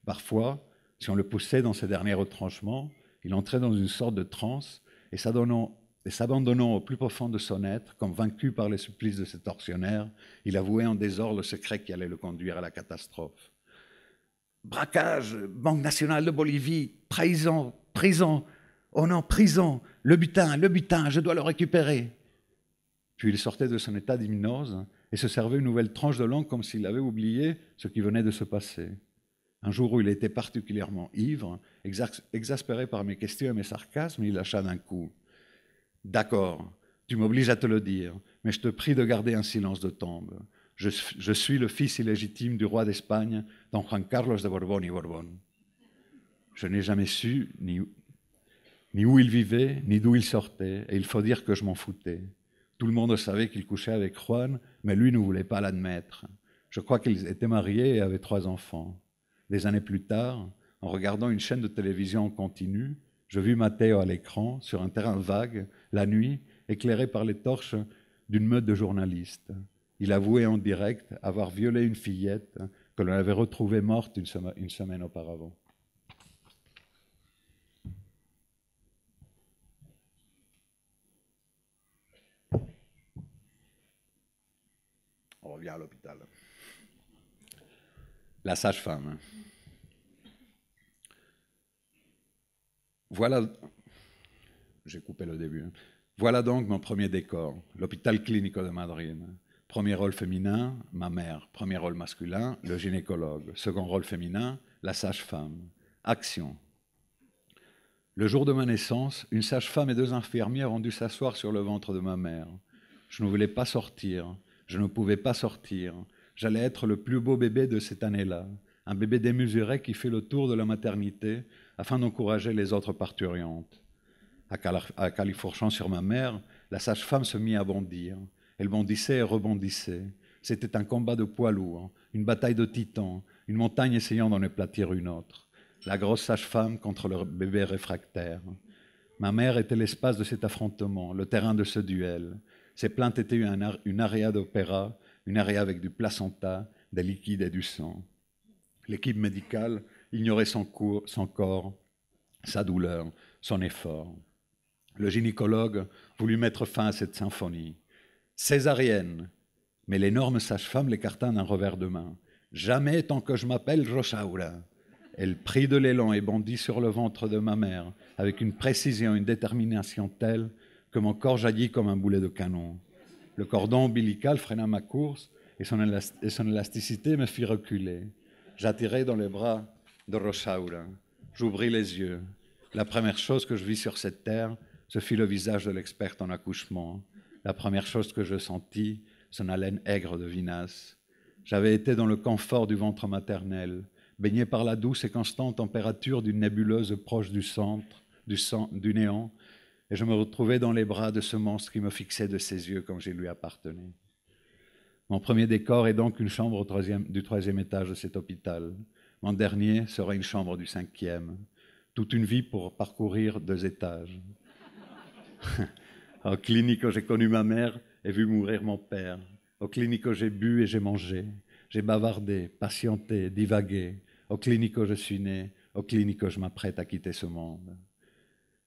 Parfois, si on le poussait dans ses derniers retranchements, il entrait dans une sorte de transe et s'abandonnant au plus profond de son être, comme vaincu par les supplices de ses tortionnaires, il avouait en désordre le secret qui allait le conduire à la catastrophe. Braquage, Banque nationale de Bolivie, prison, prison, oh non, prison, le butin, le butin, je dois le récupérer. Puis il sortait de son état d'hymnose et se servait une nouvelle tranche de langue comme s'il avait oublié ce qui venait de se passer. Un jour où il était particulièrement ivre, exaspéré par mes questions et mes sarcasmes, il lâcha d'un coup. D'accord, tu m'obliges à te le dire, mais je te prie de garder un silence de tombe. Je, suis le fils illégitime du roi d'Espagne, don Juan Carlos de Borbon y Borbon. Je n'ai jamais su ni où il vivait, ni d'où il sortait, et il faut dire que je m'en foutais. Tout le monde savait qu'il couchait avec Juan, mais lui ne voulait pas l'admettre. Je crois qu'ils étaient mariés et avaient trois enfants. Des années plus tard, en regardant une chaîne de télévision en continu, je vis Matteo à l'écran, sur un terrain vague, la nuit, éclairé par les torches d'une meute de journalistes. Il avouait en direct avoir violé une fillette que l'on avait retrouvée morte une, semaine auparavant. On revient à l'hôpital. La sage-femme. Hein. Voilà. J'ai coupé le début. Hein. Voilà donc mon premier décor, l'hôpital clinico de Madrid. Hein. Premier rôle féminin, ma mère. Premier rôle masculin, le gynécologue. Second rôle féminin, la sage-femme. Action. Le jour de ma naissance, une sage-femme et deux infirmières ont dû s'asseoir sur le ventre de ma mère. Je ne voulais pas sortir. Je ne pouvais pas sortir. J'allais être le plus beau bébé de cette année-là, un bébé démesuré qui fait le tour de la maternité afin d'encourager les autres parturiantes. À, Califourchant sur ma mère, la sage-femme se mit à bondir. Elle bondissait et rebondissait. C'était un combat de poids lourds, une bataille de titans, une montagne essayant d'en éplatir une autre. La grosse sage-femme contre le bébé réfractaire. Ma mère était l'espace de cet affrontement, le terrain de ce duel. Ces plaintes étaient une, aria d'opéra, une aria avec du placenta, des liquides et du sang. L'équipe médicale ignorait son, son corps, sa douleur, son effort. Le gynécologue voulut mettre fin à cette symphonie. Césarienne, mais l'énorme sage-femme l'écarta d'un revers de main. Jamais tant que je m'appelle Rochaura !» Elle prit de l'élan et bondit sur le ventre de ma mère avec une précision, une détermination telle que mon corps jaillit comme un boulet de canon. Le cordon ombilical freina ma course et son, élasticité me fit reculer. J'attirai dans les bras de Rosaura. J'ouvris les yeux. La première chose que je vis sur cette terre, ce fut le visage de l'experte en accouchement. La première chose que je sentis, son haleine aigre de vinasse. J'avais été dans le confort du ventre maternel, baigné par la douce et constante température d'une nébuleuse proche du centre, du néant, et je me retrouvais dans les bras de ce monstre qui me fixait de ses yeux comme je lui appartenais. Mon premier décor est donc une chambre du troisième étage de cet hôpital. Mon dernier sera une chambre du cinquième. Toute une vie pour parcourir deux étages. Au clinico, j'ai connu ma mère et vu mourir mon père. Au clinico, j'ai bu et j'ai mangé. J'ai bavardé, patienté, divagué. Au clinico, je suis né. Au clinico, je m'apprête à quitter ce monde.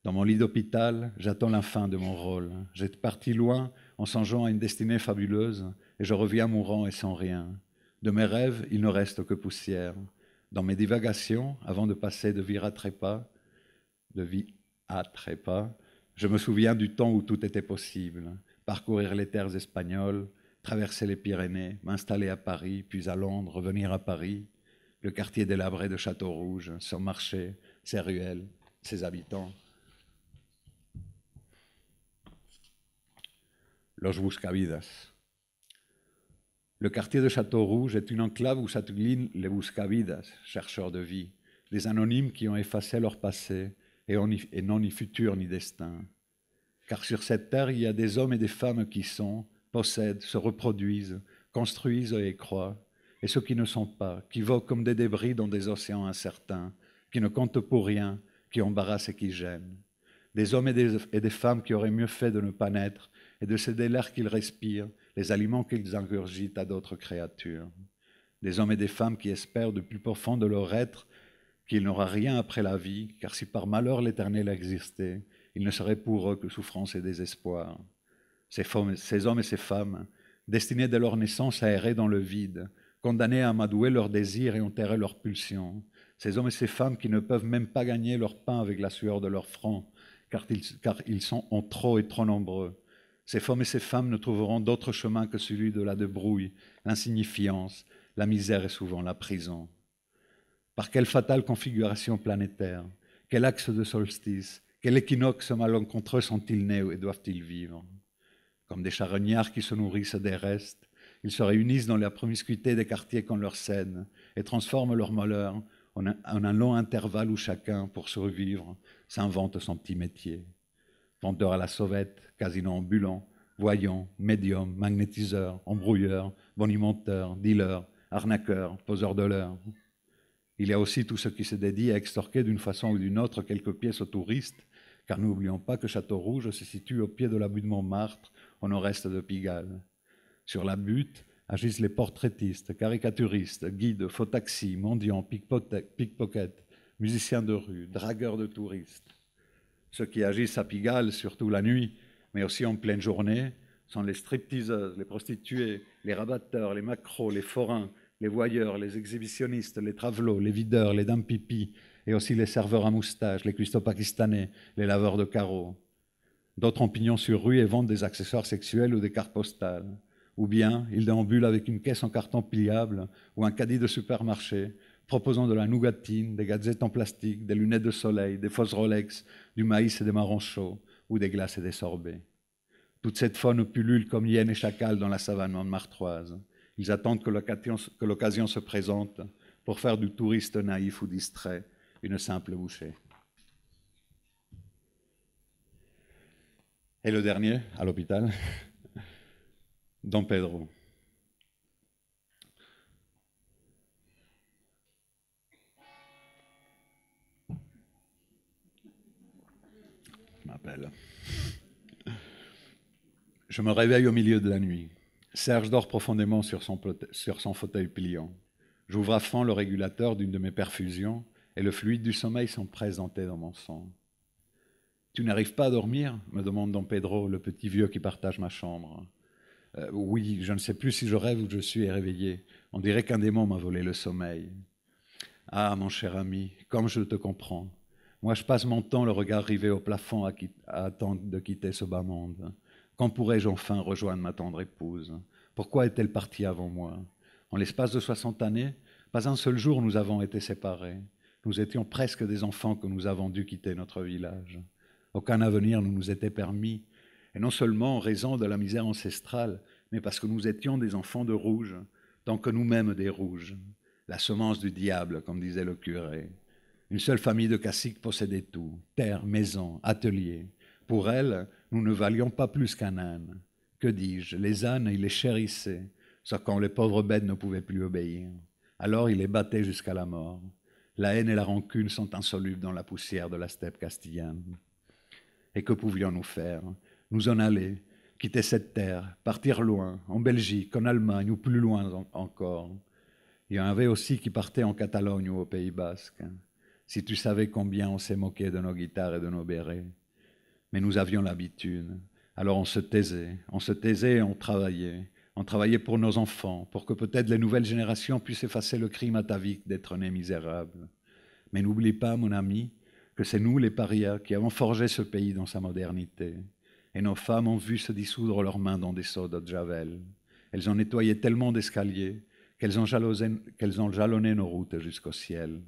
Dans mon lit d'hôpital, j'attends la fin de mon rôle. J'ai parti loin en songeant à une destinée fabuleuse et je reviens mourant et sans rien. De mes rêves, il ne reste que poussière. Dans mes divagations, avant de passer de vie à trépas, de vie à trépas, je me souviens du temps où tout était possible. Parcourir les terres espagnoles, traverser les Pyrénées, m'installer à Paris, puis à Londres, revenir à Paris, le quartier délabré de Château-Rouge, son marché, ses ruelles, ses habitants. los buscavidas. Le quartier de Château-Rouge est une enclave où s'agglutinent les buscavidas, chercheurs de vie, les anonymes qui ont effacé leur passé et, n'ont non ni futur ni destin. Car sur cette terre, il y a des hommes et des femmes qui sont, possèdent, se reproduisent, construisent et croient, et ceux qui ne sont pas, qui voguent comme des débris dans des océans incertains, qui ne comptent pour rien, qui embarrassent et qui gênent. Des hommes et des femmes qui auraient mieux fait de ne pas naître et de céder l'air qu'ils respirent, les aliments qu'ils ingurgitent à d'autres créatures. Des hommes et des femmes qui espèrent du plus profond de leur être qu'il n'aura rien après la vie, car si par malheur l'Éternel existait, il ne serait pour eux que souffrance et désespoir. Ces, hommes et ces femmes, destinés dès leur naissance à errer dans le vide, condamnés à amadouer leurs désirs et enterrer leurs pulsions, ces hommes et ces femmes qui ne peuvent même pas gagner leur pain avec la sueur de leur front, car ils, car ils sont en trop et trop nombreux, ces hommes et ces femmes ne trouveront d'autre chemin que celui de la débrouille, l'insignifiance, la misère et souvent la prison. Par quelle fatale configuration planétaire, quel axe de solstice, quel équinoxe malencontreux sont-ils nés et doivent-ils vivre Comme des charognards qui se nourrissent des restes, ils se réunissent dans la promiscuité des quartiers qu'on leur scène et transforment leur malheur en un long intervalle où chacun, pour survivre, s'invente son petit métier vendeur à la sauvette, casino ambulant, voyant, médium, magnétiseur, embrouilleur, bonimenteur, dealer, arnaqueur, poseur de l'heure. Il y a aussi tout ce qui se dédie à extorquer d'une façon ou d'une autre quelques pièces aux touristes, car n'oublions pas que Château Rouge se situe au pied de la butte de Montmartre, au nord-est de Pigalle. Sur la butte agissent les portraitistes, caricaturistes, guides, faux taxis, mendiants, pickpockets, musiciens de rue, dragueurs de touristes. Ceux qui agissent à Pigalle, surtout la nuit, mais aussi en pleine journée, sont les stripteaseuses, les prostituées, les rabatteurs, les macros, les forains, les voyeurs, les exhibitionnistes, les travelots, les videurs, les dames pipi, et aussi les serveurs à moustache, les cuistots pakistanais, les laveurs de carreaux. D'autres en pignon sur rue et vendent des accessoires sexuels ou des cartes postales. Ou bien ils déambulent avec une caisse en carton pliable ou un caddie de supermarché proposant de la nougatine, des gazettes en plastique, des lunettes de soleil, des fausses Rolex, du maïs et des marrons chauds, ou des glaces et des sorbets. Toute cette faune pullule comme hyènes et chacal dans la savane martroise. Ils attendent que l'occasion se présente pour faire du touriste naïf ou distrait une simple bouchée. Et le dernier, à l'hôpital, Don Pedro. Je me réveille au milieu de la nuit. Serge dort profondément sur son, sur son fauteuil pliant. J'ouvre à fond le régulateur d'une de mes perfusions et le fluide du sommeil présentait dans mon sang. Tu n'arrives pas à dormir me demande Don Pedro, le petit vieux qui partage ma chambre. Euh, oui, je ne sais plus si je rêve ou je suis réveillé. On dirait qu'un démon m'a volé le sommeil. Ah, mon cher ami, comme je te comprends. Moi, je passe mon temps le regard rivé au plafond à, attendre de quitter ce bas monde. Quand pourrais-je enfin rejoindre ma tendre épouse Pourquoi est-elle partie avant moi En l'espace de soixante années, pas un seul jour nous avons été séparés. Nous étions presque des enfants que nous avons dû quitter notre village. Aucun avenir ne nous était permis, et non seulement en raison de la misère ancestrale, mais parce que nous étions des enfants de rouge, tant que nous-mêmes des rouges. La semence du diable, comme disait le curé. Une seule famille de caciques possédait tout, terre, maison, atelier. Pour elle, nous ne valions pas plus qu'un âne. Que dis-je, les ânes, il les chérissaient, sauf quand les pauvres bêtes ne pouvaient plus obéir. Alors il les battaient jusqu'à la mort. La haine et la rancune sont insolubles dans la poussière de la steppe castillane. Et que pouvions-nous faire Nous en aller, quitter cette terre, partir loin, en Belgique, en Allemagne ou plus loin encore. Il y en avait aussi qui partaient en Catalogne ou au Pays basque. Si tu savais combien on s'est moqué de nos guitares et de nos bérets. Mais nous avions l'habitude. Alors on se taisait, on se taisait et on travaillait. On travaillait pour nos enfants, pour que peut-être les nouvelles générations puissent effacer le crime à ta vie d'être nés misérables. Mais n'oublie pas, mon ami, que c'est nous les parias qui avons forgé ce pays dans sa modernité. Et nos femmes ont vu se dissoudre leurs mains dans des seaux de javel. Elles ont nettoyé tellement d'escaliers qu'elles ont jalonné nos routes jusqu'au ciel.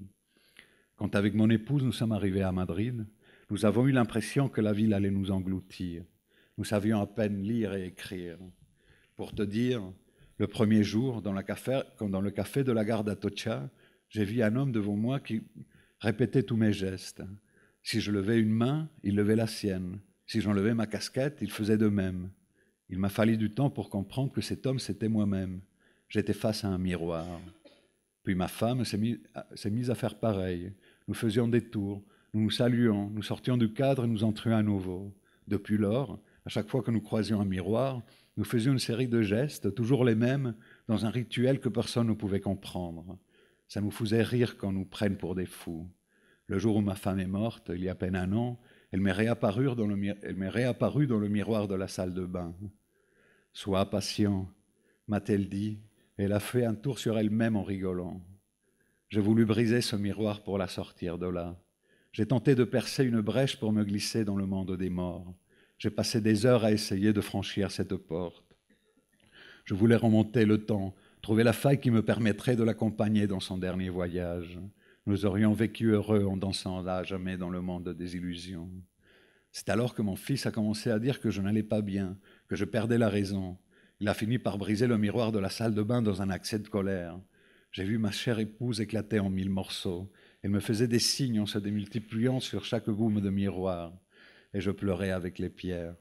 Quand avec mon épouse nous sommes arrivés à Madrid, nous avons eu l'impression que la ville allait nous engloutir. Nous savions à peine lire et écrire. Pour te dire, le premier jour, dans, dans le café de la gare d'Atocha, j'ai vu un homme devant moi qui répétait tous mes gestes. Si je levais une main, il levait la sienne. Si j'enlevais ma casquette, il faisait de même. Il m'a fallu du temps pour comprendre que cet homme, c'était moi-même. J'étais face à un miroir. Puis ma femme s'est mise à faire pareil. Nous faisions des tours, nous nous saluions, nous sortions du cadre et nous entrions à nouveau. Depuis lors, à chaque fois que nous croisions un miroir, nous faisions une série de gestes, toujours les mêmes, dans un rituel que personne ne pouvait comprendre. Ça nous faisait rire quand nous prenne pour des fous. Le jour où ma femme est morte, il y a à peine un an, elle m'est réapparue dans le, elle m'est réapparue dans le miroir de la salle de bain. Sois patient, m'a-t-elle dit, et elle a fait un tour sur elle-même en rigolant. J'ai voulu briser ce miroir pour la sortir de là. J'ai tenté de percer une brèche pour me glisser dans le monde des morts. J'ai passé des heures à essayer de franchir cette porte. Je voulais remonter le temps, trouver la faille qui me permettrait de l'accompagner dans son dernier voyage. Nous aurions vécu heureux en dansant là jamais dans le monde des illusions. C'est alors que mon fils a commencé à dire que je n'allais pas bien, que je perdais la raison. Il a fini par briser le miroir de la salle de bain dans un accès de colère. J'ai vu ma chère épouse éclater en mille morceaux. Elle me faisait des signes en se démultipliant sur chaque goume de miroir, et je pleurais avec les pierres.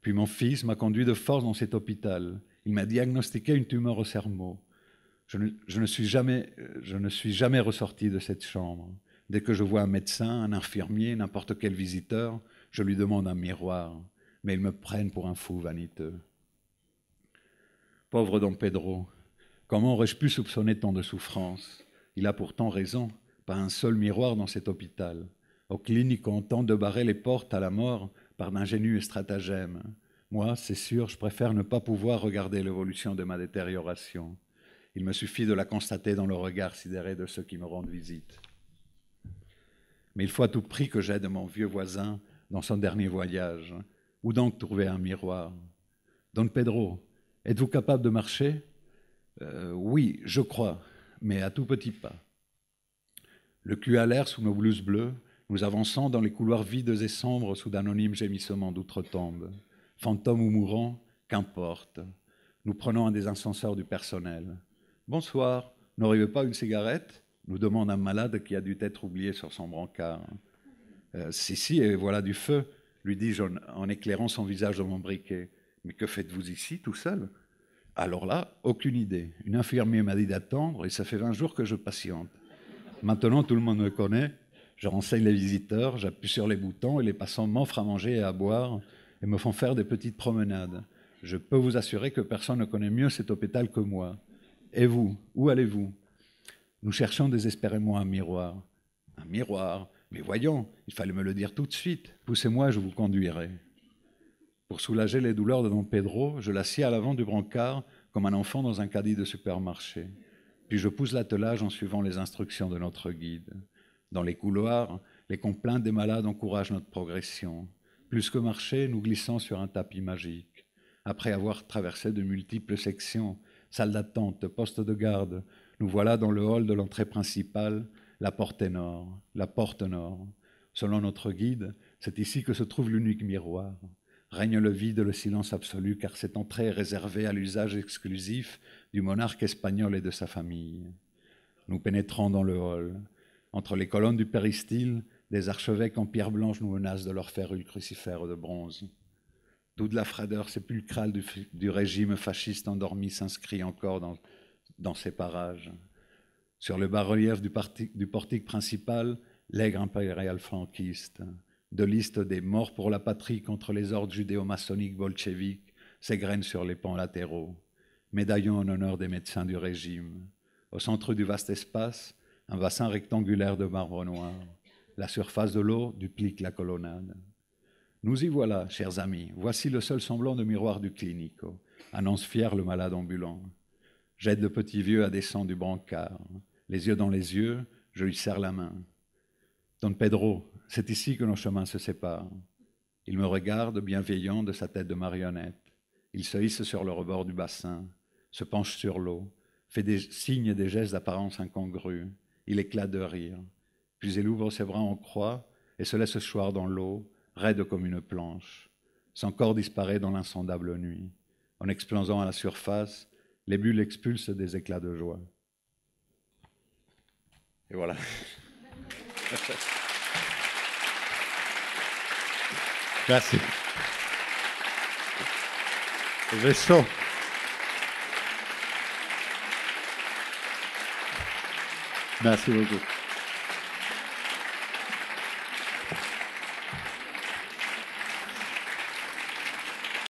Puis mon fils m'a conduit de force dans cet hôpital. Il m'a diagnostiqué une tumeur au cerveau. Je ne, je ne, suis jamais, je ne suis jamais ressorti de cette chambre. Dès que je vois un médecin, un infirmier, n'importe quel visiteur, je lui demande un miroir, mais ils me prennent pour un fou vaniteux. Pauvre don Pedro, Comment aurais-je pu soupçonner tant de souffrances Il a pourtant raison, pas un seul miroir dans cet hôpital. Au cliniques, on tente de barrer les portes à la mort par d'ingénieux stratagèmes. Moi, c'est sûr, je préfère ne pas pouvoir regarder l'évolution de ma détérioration. Il me suffit de la constater dans le regard sidéré de ceux qui me rendent visite. Mais il faut à tout prix que j'aide mon vieux voisin dans son dernier voyage. Où donc trouver un miroir Don Pedro, êtes-vous capable de marcher euh, oui, je crois, mais à tout petit pas. Le cul à l'air sous nos blouses bleues, nous avançons dans les couloirs vides et sombres sous d'anonymes gémissements d'outre-tombe. Fantômes ou mourant, qu'importe. Nous prenons un des ascenseurs du personnel. Bonsoir, n'auriez-vous pas une cigarette nous demande un malade qui a dû être oublié sur son brancard. Euh, si, si, et voilà du feu, lui dis-je en, éclairant son visage de mon briquet. Mais que faites-vous ici tout seul alors là, aucune idée. Une infirmière m'a dit d'attendre et ça fait 20 jours que je patiente. Maintenant, tout le monde me connaît. Je renseigne les visiteurs, j'appuie sur les boutons et les passants m'offrent à manger et à boire et me font faire des petites promenades. Je peux vous assurer que personne ne connaît mieux cet hôpital que moi. Et vous, où allez-vous Nous cherchons désespérément un miroir. Un miroir Mais voyons, il fallait me le dire tout de suite. Poussez-moi, je vous conduirai. Pour soulager les douleurs de Don Pedro, je l'assis à l'avant du brancard comme un enfant dans un caddie de supermarché. Puis je pousse l'attelage en suivant les instructions de notre guide. Dans les couloirs, les complaintes des malades encouragent notre progression. Plus que marcher, nous glissons sur un tapis magique. Après avoir traversé de multiples sections, salles d'attente, postes de garde, nous voilà dans le hall de l'entrée principale, la porte est nord, la porte nord. Selon notre guide, c'est ici que se trouve l'unique miroir règne le vide et le silence absolu, car cette entrée est réservée à l'usage exclusif du monarque espagnol et de sa famille. Nous pénétrons dans le hall. Entre les colonnes du péristyle, des archevêques en pierre blanche nous menacent de leur faire une crucifère de bronze. Toute la fraideur sépulcrale du, régime fasciste endormi s'inscrit encore dans, ces parages. Sur le bas-relief du, du portique principal, l'aigre impérial franquiste de liste des morts pour la patrie contre les ordres judéo-maçonniques bolcheviques s'égrènent sur les pans latéraux. médaillons en honneur des médecins du régime. Au centre du vaste espace, un bassin rectangulaire de marbre noir. La surface de l'eau duplique la colonnade. Nous y voilà, chers amis. Voici le seul semblant de miroir du clinico, annonce fier le malade ambulant. Jette le petit vieux à descendre du brancard. Les yeux dans les yeux, je lui serre la main. Don Pedro, c'est ici que nos chemins se séparent. Il me regarde, bienveillant, de sa tête de marionnette. Il se hisse sur le rebord du bassin, se penche sur l'eau, fait des signes et des gestes d'apparence incongrue. Il éclate de rire. Puis il ouvre ses bras en croix et se laisse choir dans l'eau, raide comme une planche. Son corps disparaît dans l'insondable nuit. En explosant à la surface, les bulles expulsent des éclats de joie. Et voilà. Grazie. Adesso Grazie